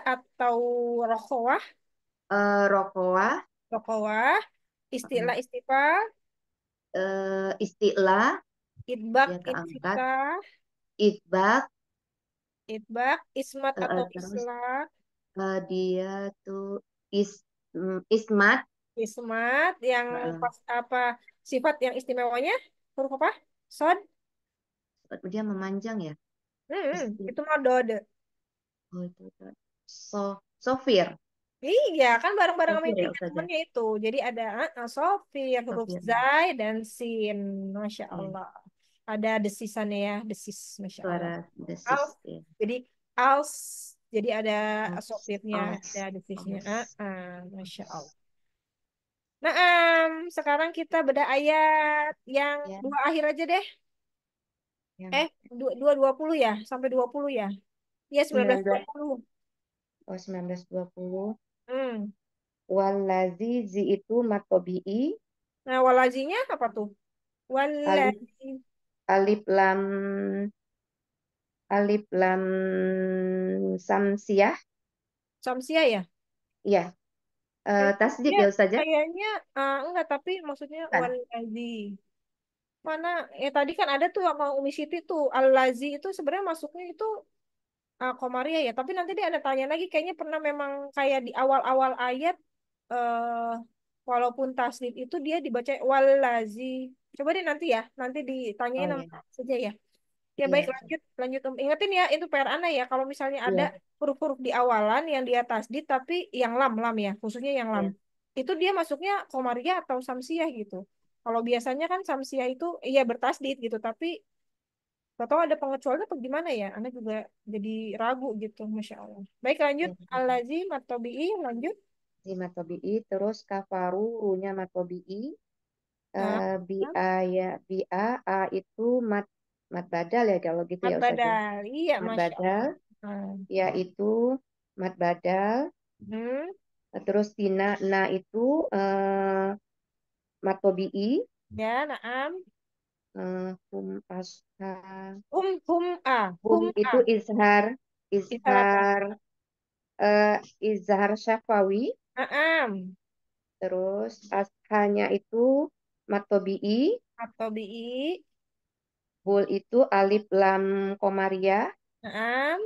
atau rokoah? Uh, rokoah. Rokoah. Istilah istighfar. Uh, istilah. Idbak, ya, itfika. Idbak. Idbak, ismat eh, atau uh, islah Uh, dia tuh is, um, ismat. Ismat yang uh, pas apa sifat yang istimewanya huruf apa? son Dia memanjang ya. Hmm, itu mau dode. Oh, itu, itu. So, sofir. Iya, kan bareng-bareng sama Sofir ya itu. Jadi ada uh, Sofir, huruf Zai, ya. dan Sin. Masya Ya, Allah. Ada desisannya ya, desis. Masya Allah. suara desis ya. Jadi als. Jadi ada Aus, sopirnya, aus, ada desisnya. aus. Ah, Masya Allah. Nah, um, sekarang kita beda ayat yang Ya, dua akhir aja deh. yang Eh, dua, dua dua puluh ya, sampai dua puluh ya. Iya, iya sembilan belas dua puluh. oh, sembilan belas dua puluh. Hmm. Walazizi itu matobi'i. Nah, walazinya apa tuh? Alif, alif lam alif lam samsiah. Samsiah ya? Iya. Eh, tasdik ya, Ya, kayaknya ah, enggak, tapi maksudnya kan. walazi. Mana, ya tadi kan ada tuh sama Umi Siti tuh. Alazi itu sebenarnya masuknya itu uh, eh, Komaria ya, ya. Tapi nanti dia ada tanya lagi. Kayaknya pernah memang kayak di awal-awal ayat uh, walaupun taslim itu dia dibaca walazi. Coba deh nanti ya. Nanti ditanyain oh, ya. saja ya. Ya iya, baik iya. lanjut lanjut um. ingetin ya itu PR Ana ya kalau misalnya yeah. ada iya. huruf-huruf di awalan yang di atas di tapi yang lam lam ya khususnya yang lam yeah. itu dia masuknya komaria atau samsiah gitu kalau biasanya kan samsiah itu iya bertasdid gitu tapi atau ada pengecualian atau gimana ya? Anda juga jadi ragu gitu, Masya Allah. Baik lanjut, mm -hmm. Iya. Al-Lazi, Matobi'i, lanjut. Di Matobi'i, terus Kafaru, Runya Matobi'i, nah. uh, eh, a ya, bi A itu Mat, mat badal ya kalau gitu mat ya Ustaz. Ya? Badal. Iya, mat badal. Ya hmm. itu mat badal. Hmm. Terus tina na itu uh, eh, mat tobi'i. Ya, naam uh, hum asha hum hum a hum, hum itu ishar izhar izhar uh, izhar syafawi uh -um. terus ashanya itu matobi'i matobi'i bul itu alif lam komaria uh -um.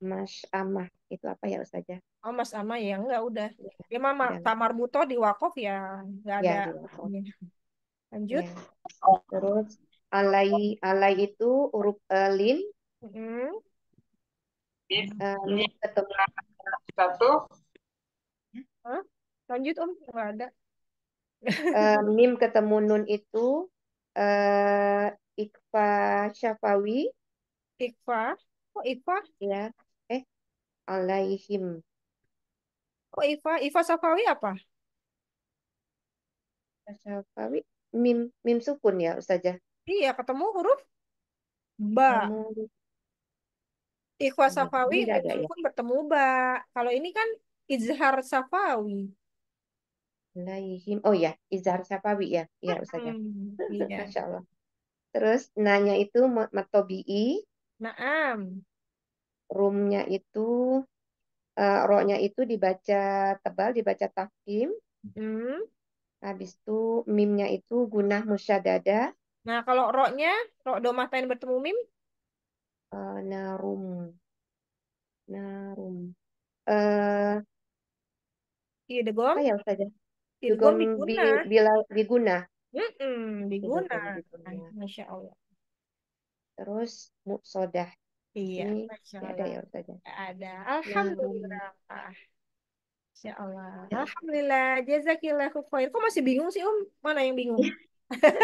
Mas Amah itu apa ya saja Oh Mas Amah ya enggak udah. Ya Mama ya. Tamar Buto di wakof ya enggak ya, ada. Ya, Lanjut. yeah. Oh. Terus alai alai itu huruf uh, lin. Mm -hmm. ketemu satu. Huh? Lanjut om nggak ada. uh, mim ketemu nun itu uh, ikfa syafawi. Ikfa. Oh ikfa? Ya. Eh alaihim. Oh ikfa ikfa syafawi apa? Syafawi mim mim sukun ya Ustazah? Iya, ketemu huruf ba. Ketemu. Ikhwa safawi mim ya? sukun ya? bertemu ba. Kalau ini kan izhar safawi. Laihim. Oh ya, izhar safawi ya. Iya Ustazah. Hmm, iya. Masya Allah. Terus nanya itu matobi'i. Naam. Rumnya itu uh, roknya itu dibaca tebal, dibaca tafkim. Habis itu mimnya itu gunah musyadada. Nah, kalau roknya, rok domah domatain bertemu mim? Uh, eh, narum. Narum. Uh, iya, degom. Apa ya, Ustazah? Degom, degom diguna. Bi, bila, diguna. Mm -mm, diguna. Iya, diguna. Masya Allah. Terus, muksodah. Iya, Ini Masya Allah. ada ya, Ustazah? Ada. Alhamdulillah. Narum. Ya Allah. Ya. Alhamdulillah. Jazakillah khair. Kok masih bingung sih, Om? Mana yang bingung? Iya.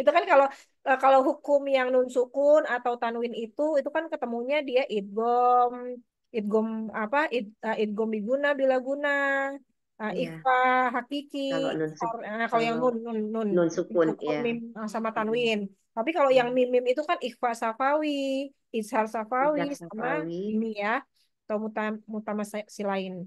itu kan kalau eh, kalau hukum yang nun sukun atau tanwin itu itu kan ketemunya dia idgom idgom apa id, uh, eh, idgom biguna bila guna uh, yeah. ifa iya. hakiki kalau, eh, yang nun nun nun, sukun, iya. sama tanwin hmm. tapi kalau yang mm. mimim itu kan ikhfa safawi ishar safawi, safawi. sama ini ya atau mutam mutama si lain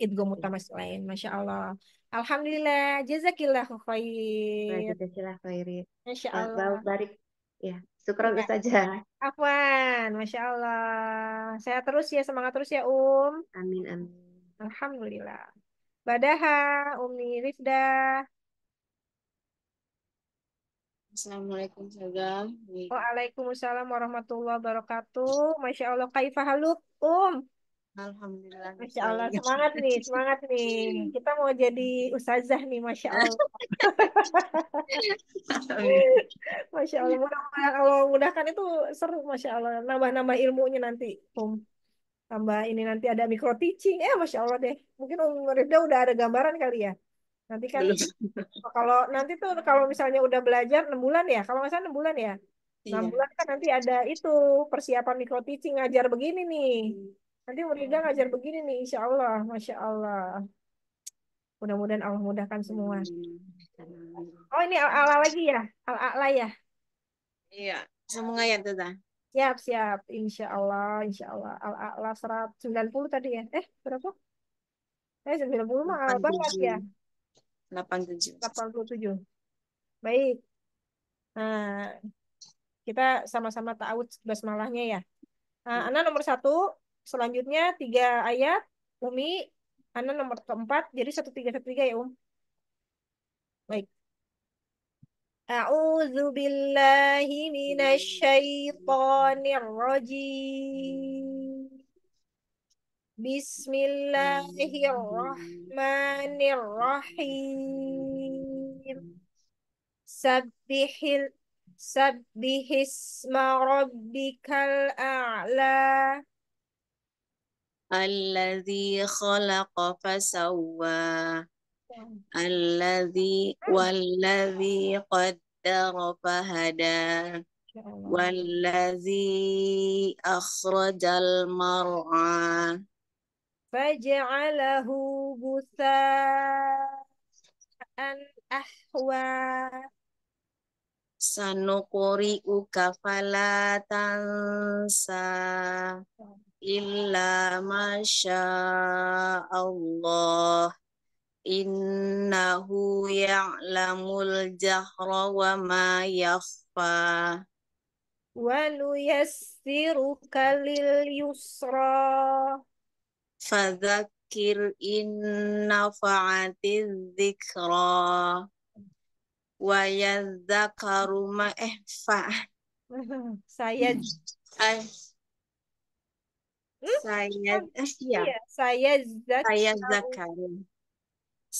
idgom utama selain. Masya Allah. Alhamdulillah. Jazakillah khair. Jazakillah khair. Masya Allah. Barik. Ya, syukur ya. saja. Afwan, Masya Allah. Saya terus ya, semangat terus ya Um. Amin, amin. Alhamdulillah. Badaha, Umi Rifda. Assalamualaikum Waalaikumsalam warahmatullahi wabarakatuh. Masya Allah, kaifahaluk, Um. Alhamdulillah. Masya Allah, semangat nih, semangat nih. Kita mau jadi usazah nih, Masya Allah. Masya Allah, mudah-mudahan Allah mudahkan itu seru, Masya Allah. Nambah-nambah ilmunya nanti, Um. Tambah ini nanti ada micro teaching, eh Masya Allah deh. Mungkin Um Rida udah ada gambaran kali ya. Nanti kan, kalau nanti tuh kalau misalnya udah belajar 6 bulan ya, kalau misalnya enam 6 bulan ya. 6 iya. bulan kan nanti ada itu persiapan micro teaching ngajar begini nih. Nanti muridnya ngajar begini nih, insya Allah, masya Allah. Mudah-mudahan Allah mudahkan semua. Oh ini ala -al lagi ya, ala-ala ya. Iya, semoga ya tuh Siap, siap. Insya Allah, insya Allah. Al-A'la 190 tadi ya. Eh, berapa? Eh, puluh mah al banget ya. 87. 87. Baik. Nah, kita sama-sama tahu basmalahnya ya. Nah, Ana nomor satu, Selanjutnya tiga ayat. Umi, Ana nomor keempat. Jadi satu tiga satu tiga ya Um. Baik. A'udzu billahi Bismillahirrahmanirrahim. Sabbihil sabbih rabbikal a'la. Alladzi khalaqa fasawwa. Alladzi walladzi qaddara fahada. Walladzi akhrajal mar'a. Faj'alahu busa'an ahwa. Sanukuri'uka falatansa illa masya Allah innahu ya'lamul jahra wa ma yakhfa walu yassiruka lil yusra fadzakir inna fa'atiz dzikra wa yadzakaru ma eh fa saya Hmm? Saya kan eh, iya, iya saya Zakaria. Saya Zakaria.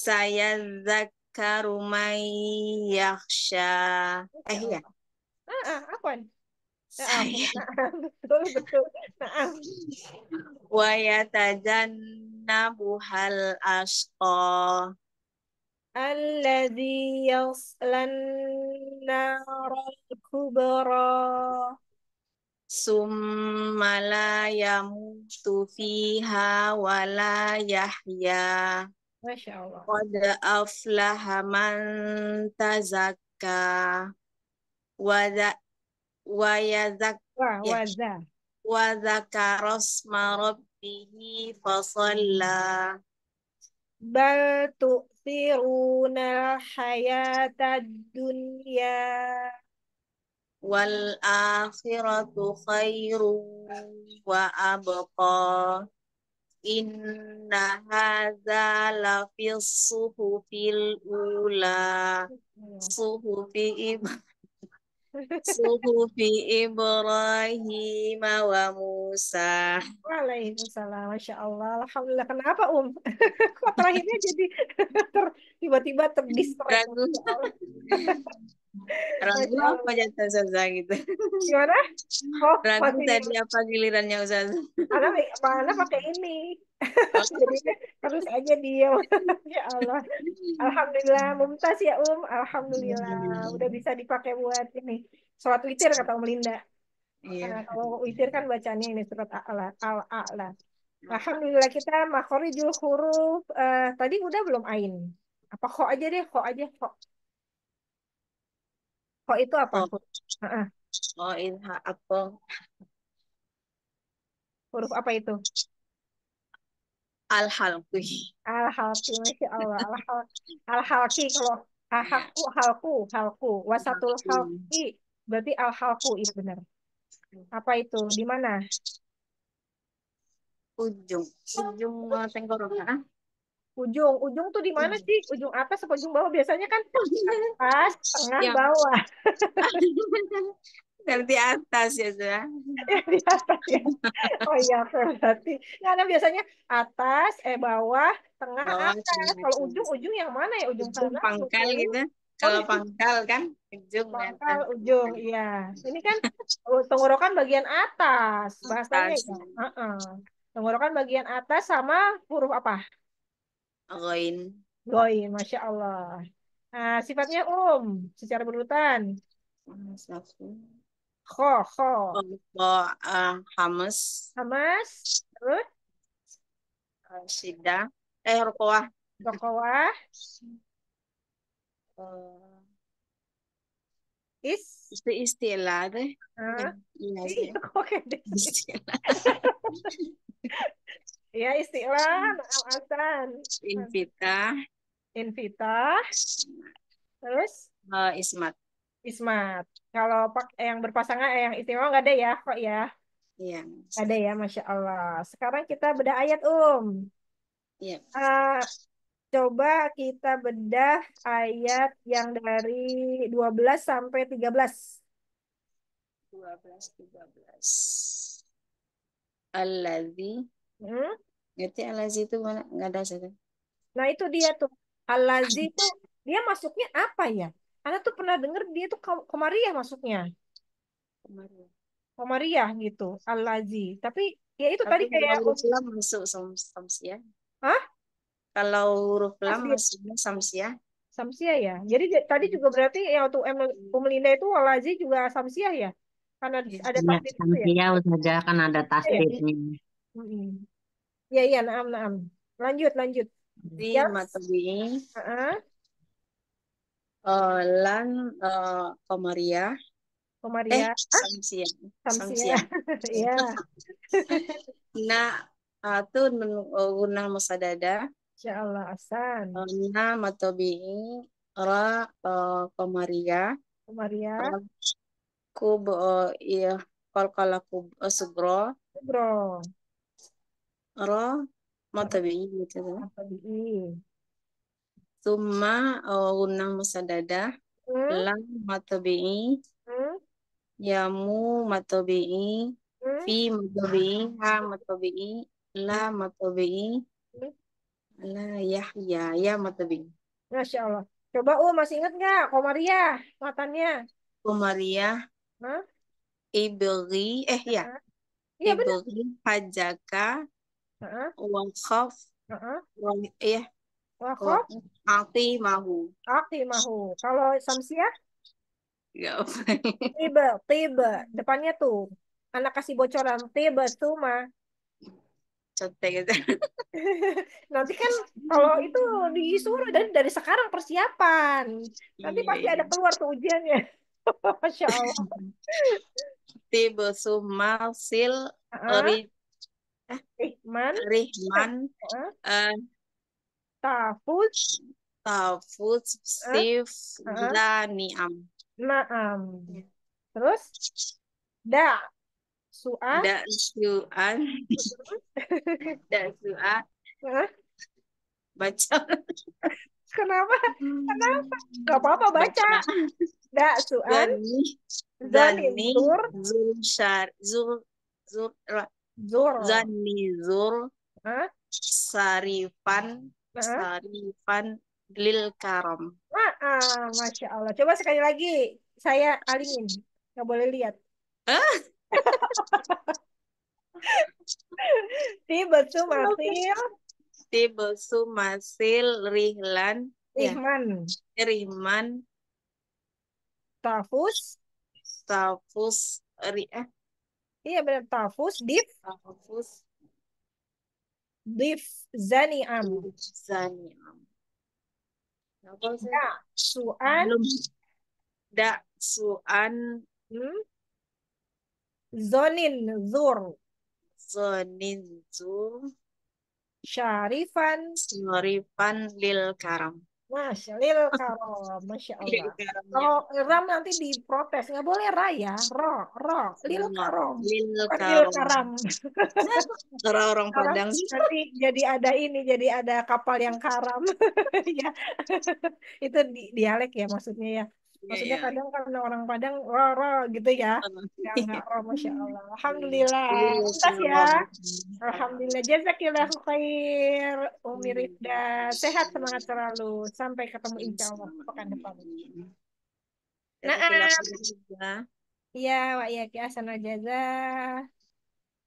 Saya Zakaru Yaksha. Eh ya. Ah, ah, akuan. saya betul, betul. Naam. Wa yatajannabuhal asqa. Alladhi yaslan naral kubra summa la yamutu fiha wa la yahya. Masya Qad aflaha man tazakka. Wada, wa yadak, wa, waza. wa zakaros marabbihi fasalla. Bal tu'thiruna hayatad dunya والآخرة خير وأبقى إن هذا لفي الصحف الأولى صحف إبراهيم Suhufi Ibrahim wa Musa. Waalaikumsalam. Masya Allah. Alhamdulillah. Kenapa, Um? Kok terakhirnya jadi ter, tiba-tiba terdistract. Ragu. Ragu apa jatuh Ustazah gitu. Gimana? Oh, Ragu tadi apa gilirannya Ustazah? Karena mana pakai ini terus aja dia. ya Allah Alhamdulillah mumtaz ya Um Alhamdulillah udah bisa dipakai buat ini surat witir kata Um Linda yeah. Iya. kalau witir kan bacanya ini surat al al iya. Alhamdulillah kita makhorijul huruf uh, tadi udah belum ain apa kok aja deh kok aja kok kok itu apa kok oh. uh -uh. oh, apa huruf apa itu Al-Halqi. Al-Halqi, Masya Allah. Al-Halqi, kalau halku, halku, halku. Wasatul halqi, berarti al-halku, iya benar. Apa itu? Di mana? Ujung, ujung eh, tenggorokan. Ujung, ujung tuh di mana hmm. sih? Ujung atas atau ujung bawah? Biasanya kan atas, tengah, ya. bawah. Yang di atas ya sudah. Yang di atas ya. Oh iya berarti. Karena nah, biasanya atas, eh bawah, tengah, oh, atas. Cuman. Kalau ujung ujung yang mana ya ujung, ujung tengah? Pangkal ujung. gitu. Oh, Kalau iya. pangkal kan ujung. Ya, pangkal atas. Kan. ujung, iya. Ini kan oh, tenggorokan bagian atas bahasanya. Atas. Ya? Uh -uh. Tenggorokan bagian atas sama huruf apa? Goin. Goin, masya Allah. Nah, sifatnya um secara berurutan. Satu kho kho kho hamas eh, hamas terus uh, sida eh rokowah rokowah eh. is itu istilah deh iya, istilah ya istilah alasan invita invita terus uh, ismat Ismat. Kalau pak yang berpasangan eh, yang istimewa nggak ada ya kok ya? Iya. Yeah. ada ya, masya Allah. Sekarang kita bedah ayat um. Iya. Uh, coba kita bedah ayat yang dari 12 sampai 13. 12 13. Allazi. Hmm? Ngerti Allazi itu mana? Enggak ada saya. Nah, itu dia tuh. Allazi itu dia masuknya apa ya? Anda tuh pernah dengar dia tuh komariah masuknya. Komariah. Komariah gitu, Al-Lazi. Tapi ya itu Tapi tadi kayak huruf lam masuk samsia. Hah? Kalau huruf lam masuknya samsia. Samsia ya. Jadi tadi hmm. juga berarti ya waktu Umlinda itu Al-Lazi juga samsia ya? Karena iya, ada ya, ya, itu ya. saja kan ada tasdidnya. Ya, hmm. iya, iya, naam, naam. Lanjut, lanjut. Di yes. Ya. matabi. Uh uh, Lan uh, Komaria. Komaria. Eh, samsia Iya. Na atun eh, guna musadada. Insyaallah asan. Na matobi ra uh, Komaria. Komaria. Kub uh, iya kala kub uh, subro. Subro. Ra matobi gitu. Kan. Matobi tuma oh, unang musadada hmm? lam matabi'i hmm? yamu matabi'i hmm? fi matabi'i ha matabi'i la matabi'i hmm? la yahya ya matabi'i Masya Allah. Coba U masih ingat nggak Komaria, matanya? Komaria, Huh? Ibri eh ya. Iya Ibri Hajaka. Uh -huh. Wakaf. Uh -huh. Wang, eh, iya. Wakaf? Akti mahu. Akti mahu. Kalau samsia? Tiba, tiba. Depannya tuh. Anak kasih bocoran. Tiba, tuma. Contek Nanti kan kalau itu disuruh dari, dari sekarang persiapan. Nanti iya, pasti iya. ada keluar tuh ujiannya. Masya Allah. Tiba sumal sil uh -huh. ri, eh, Rihman. Rihman. Uh -huh. Eh, uh, Tafuz. Tafuz sif uh, la ni'am. Naam. Terus da suan da su'an da suan baca kenapa kenapa gak apa-apa baca da su'an zani zur zur syar zur zur zur zani zur huh? sarifan sarifan lil karam. Ah, Masya Allah. Coba sekali lagi saya alingin. Gak boleh lihat. Tiba Tibetu masil. Tibetu masil rihlan. Ya. Rihman. Ya. Rihman. Tafus. Tafus. Ri, eh. Iya benar. Tafus. Dip. Tafus. ضف زني أم زني أم da suan da suan hmm? zonin zur zonin zur syarifan syarifan lil karam Masya lil karo, masya Allah. Iya, iya, Kalau ram nanti diprotes, nggak boleh raya, ro, ro, lil iya. karom, lil karom. Kalau orang Padang nanti jadi ada ini, jadi ada kapal yang karam, ya. Itu di, dialek ya maksudnya ya. Iya, maksudnya yeah, yeah. kadang karena orang Padang roro gitu ya ah, yang enggak iya. ro masya Allah iya, alhamdulillah tuntas ya alhamdulillah jazakillah khair Umi Rifda sehat semangat selalu sampai ketemu insya Allah pekan depan nah Iya, Wak Yaki Asana Jaza.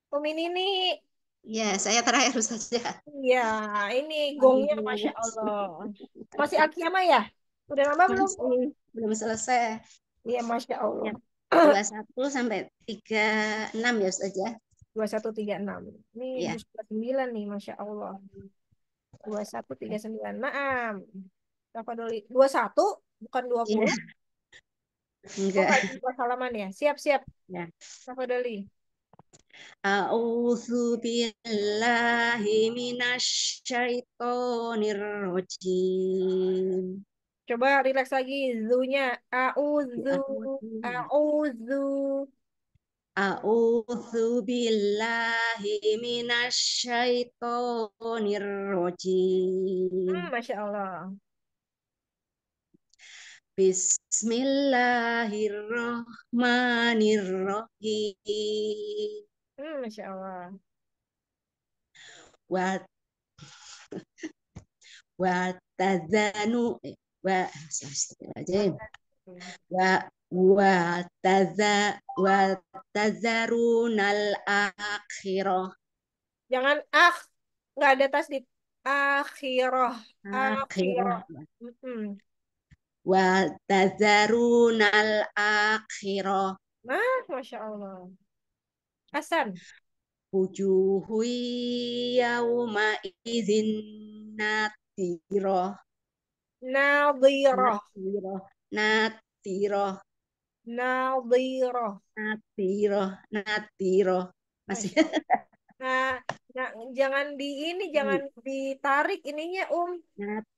Umi Nini. Ya, saya terakhir saja. Iya, ini gongnya Masya Allah. Masih Akiyama ya? Udah lama belum? belum selesai. Iya, Masya Allah. Ya, 21 sampai 36 ya Ustaz ya. 2136. Ini ya. 29 nih, Masya Allah. 2139. Naam. Kenapa doli? 21, bukan 20. Iya. Ya. Enggak. Oh, salaman ya. Siap-siap. Ya. Kenapa doli? A'udzu billahi minasy syaithanir rajim. Coba relax lagi zunya. auzu auzu auzu billahi minasyaitonir rajim. Hmm, Masya Allah. Bismillahirrahmanirrahim. Hmm, Masya Allah. Wat ta'zanu wa Astagfirullahaladzim. Wa wa taza wa al akhirah. Jangan ah nggak ada tas di akhirah. Akhirah. Wa al akhirah. Nah, masya Allah. Hasan. Wujuhu yauma izin natiroh Nadhiroh. Nadhiroh. Natiroh. Nadhiroh. Natiroh. Natiroh. Masih. Nah, nah, jangan di ini, hmm. jangan ditarik ininya, Um.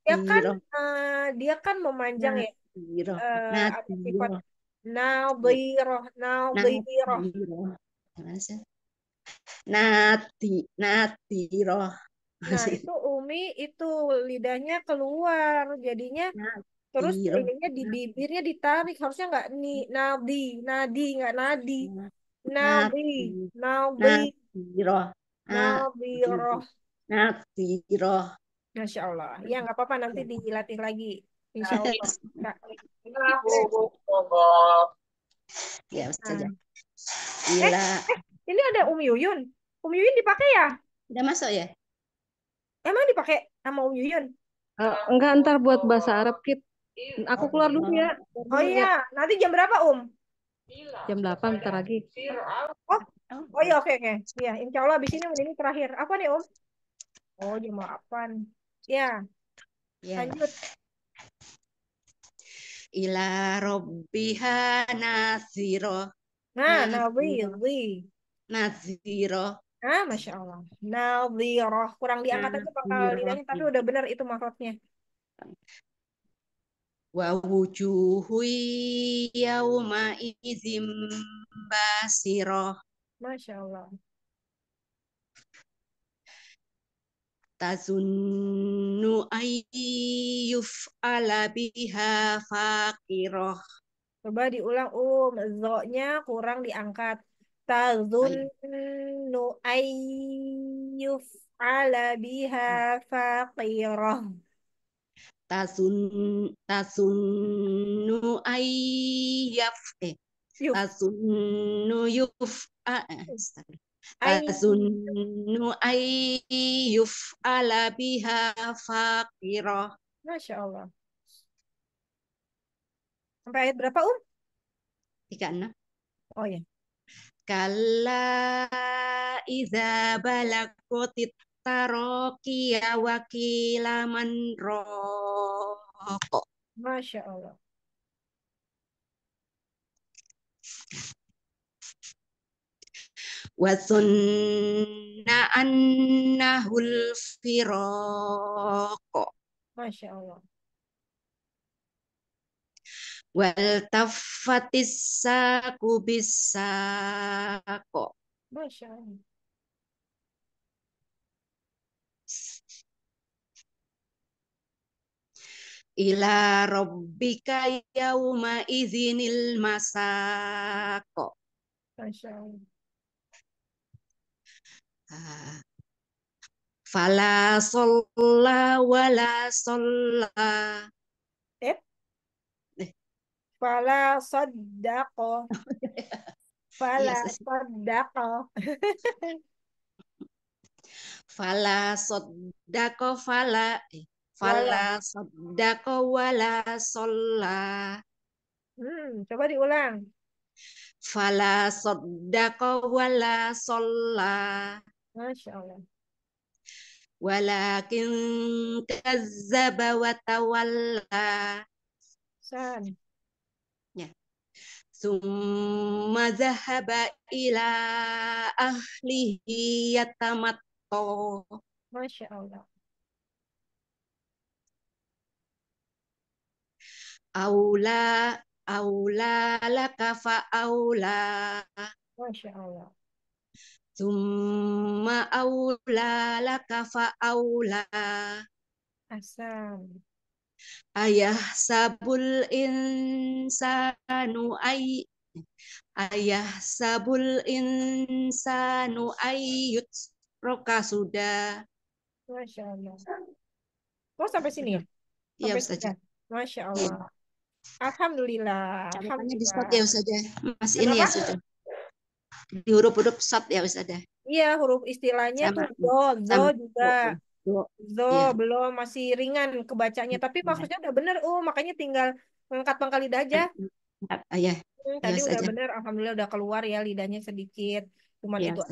Dia kan, uh, dia kan memanjang ya. Uh, Natiro. Nadhiroh. Nadhiroh. Nadhiroh. Nati, Nah itu Umi itu lidahnya keluar jadinya nah, terus iya. ininya di nah. bibirnya ditarik harusnya nggak ni nadi nadi nggak nadi nabi ah, nabi roh nabi roh Masya Allah ya nggak apa-apa nanti iya. dilatih lagi Insya Allah ya saja nah. eh, gila eh, eh, ini ada Umi Yuyun Umi Yuyun dipakai ya udah masuk ya Emang dipakai sama Om Yuyun? Uh, enggak, ntar buat bahasa Arab, Kit. Aku keluar dulu ya. Oh iya, nanti jam berapa, Um? Jam 8 ntar lagi. Oh, oh iya oke okay, oke. Okay. Ya, insya Allah abis ini ini terakhir. Apa nih, Om? Oh, jam 8. Ya. yeah. Lanjut. Ila robbiha Naziro Nah, nabi. Nasiro. Ah, Masya Allah. Nadhirah. Kurang diangkat aja bakal lidahnya, tapi udah benar itu makrotnya. Wa wujuhui yauma izim basiroh. Masya Allah. Tazunnu ayyuf ala biha fakiroh. Coba diulang, um, zoknya kurang diangkat tazunnu ayyuf ala biha faqirah tasun tasunnu ay eh tasunnu yuf a tasunnu ayyuf ala biha faqirah Masya Allah. Sampai ayat berapa, Um? 36. Oh ya. Kalla idza balagotit tarokiya wakilaman roko. Masya Allah. sunna annahul firoko. Masya Allah wal tafatis saku bisako. Masya Allah. Ila rabbika yauma idzinil masako. Masya Allah. Fala solla wala solla Fala saddaqo. Fala yes. fala saddaqo fala. Eh, fala saddaqo wala solla. Hmm, coba diulang. Fala saddaqo wala solla. Masya Allah. Walakin kazzaba wa tawalla. San. Summa zahaba ila ahlihi yatamatto. Masya Allah. Aula, aula laka fa aula. Masya Allah. Summa aula laka fa aula. Asam ayah sabul insanu ay ayah sabul insanu ayut roka sudah Masya Allah. Oh sampai sini ya? Iya, ya Ustaz. Masya Allah. Alhamdulillah. Alhamdulillah. di spot ya Ustazah. Mas ini ya Ustazah. Di huruf-huruf sot ya Ustazah. Iya huruf istilahnya Sama. tuh do, do juga. Oh, oh. Do, iya. Do iya. belum masih ringan kebacanya, tapi iya. maksudnya udah bener. Oh, makanya tinggal mengangkat pangkal lidah aja. Uh, ya. Hmm, tadi yes, udah aja. bener, alhamdulillah udah keluar ya lidahnya sedikit. Cuman yes, itu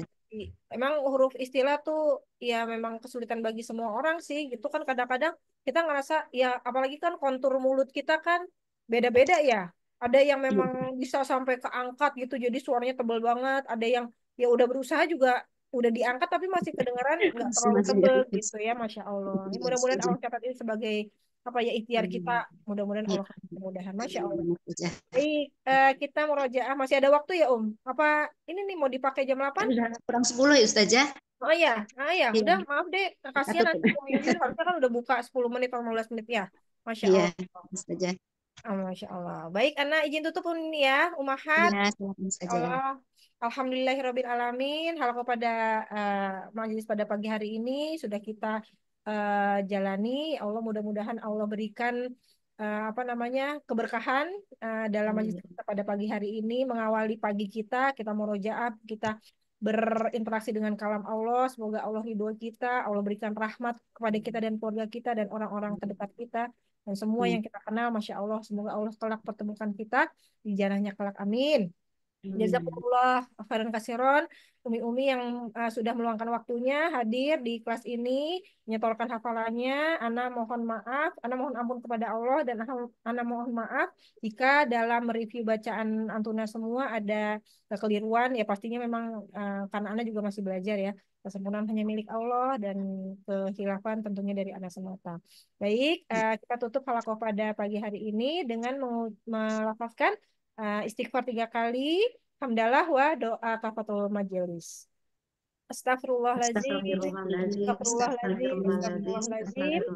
emang huruf istilah tuh ya memang kesulitan bagi semua orang sih gitu kan kadang-kadang kita ngerasa ya apalagi kan kontur mulut kita kan beda-beda ya ada yang memang bisa sampai keangkat gitu jadi suaranya tebal banget ada yang ya udah berusaha juga udah diangkat tapi masih kedengeran nggak terlalu tebel gitu. gitu ya masya allah mudah-mudahan allah catat ini sebagai apa ya ikhtiar iya. kita mudah-mudahan iya. Allah mudah-mudahan masya iya, Allah. Jadi uh, eh, kita mau ah, masih ada waktu ya Om. Apa ini nih mau dipakai jam 8? Udah kurang 10 ya Ustazah. Ya? Oh iya, ah iya, ya. udah maaf deh, kasihan nanti ya, harusnya kan udah buka 10 menit atau 15 menit ya. Masya Allah. Ustazah. Ya. Oh, Masya Allah. Baik, anak izin tutup ini ya, Umahat. Ya, Allah Alhamdulillahirabbil alamin. Halo pada uh, eh, majelis pada pagi hari ini sudah kita uh, jalani. Ya Allah mudah-mudahan Allah berikan uh, apa namanya keberkahan uh, dalam majelis kita pada pagi hari ini mengawali pagi kita kita murojaah kita berinteraksi dengan kalam Allah semoga Allah ridho kita Allah berikan rahmat kepada kita dan keluarga kita dan orang-orang terdekat kita dan semua yang kita kenal masya Allah semoga Allah kelak pertemukan kita di jalannya kelak amin Jazakumullah hmm. khairan kasiron umi-umi yang uh, sudah meluangkan waktunya hadir di kelas ini menyetorkan hafalannya ana mohon maaf ana mohon ampun kepada Allah dan ana mohon maaf jika dalam mereview bacaan antuna semua ada kekeliruan ya pastinya memang uh, karena ana juga masih belajar ya kesempurnaan hanya milik Allah dan kehilafan tentunya dari anak semata. Baik, uh, kita tutup halakoh pada pagi hari ini dengan melafazkan uh, istighfar tiga kali, hamdalah wa doa kafatul majelis. Astagfirullahaladzim. Astagfirullahaladzim. Astagfirullahaladzim.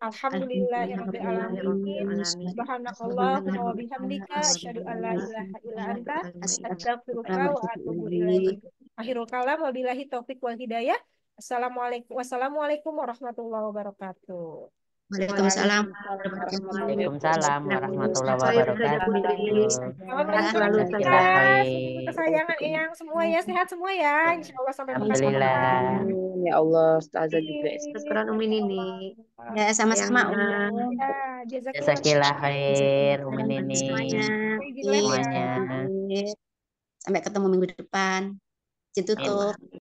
Alhamdulillahirrahmanirrahim. Subhanakallah wa bihamdika. Asyadu an la ilaha illa anta. Astagfiruka wa atubu ilaih. Akhirul kalam wabillahi taufiq wal hidayah. Assalamualaikum, wassalamualaikum warahmatullahi wabarakatuh. Waalaikumsalam. Waalaikumsalam warahmatullahi wabarakatuh. Selalu kesayangan yang semua ya, sehat semua ya. Insyaallah sampai Alhamdulillah. Ya Allah, Ustazah iya, juga. Sekarang Umi Nini. Ya, sama-sama Umi. Ya, jazakillah khair Umi Nini. Semuanya. Iya. Sampai ketemu minggu depan. Cintu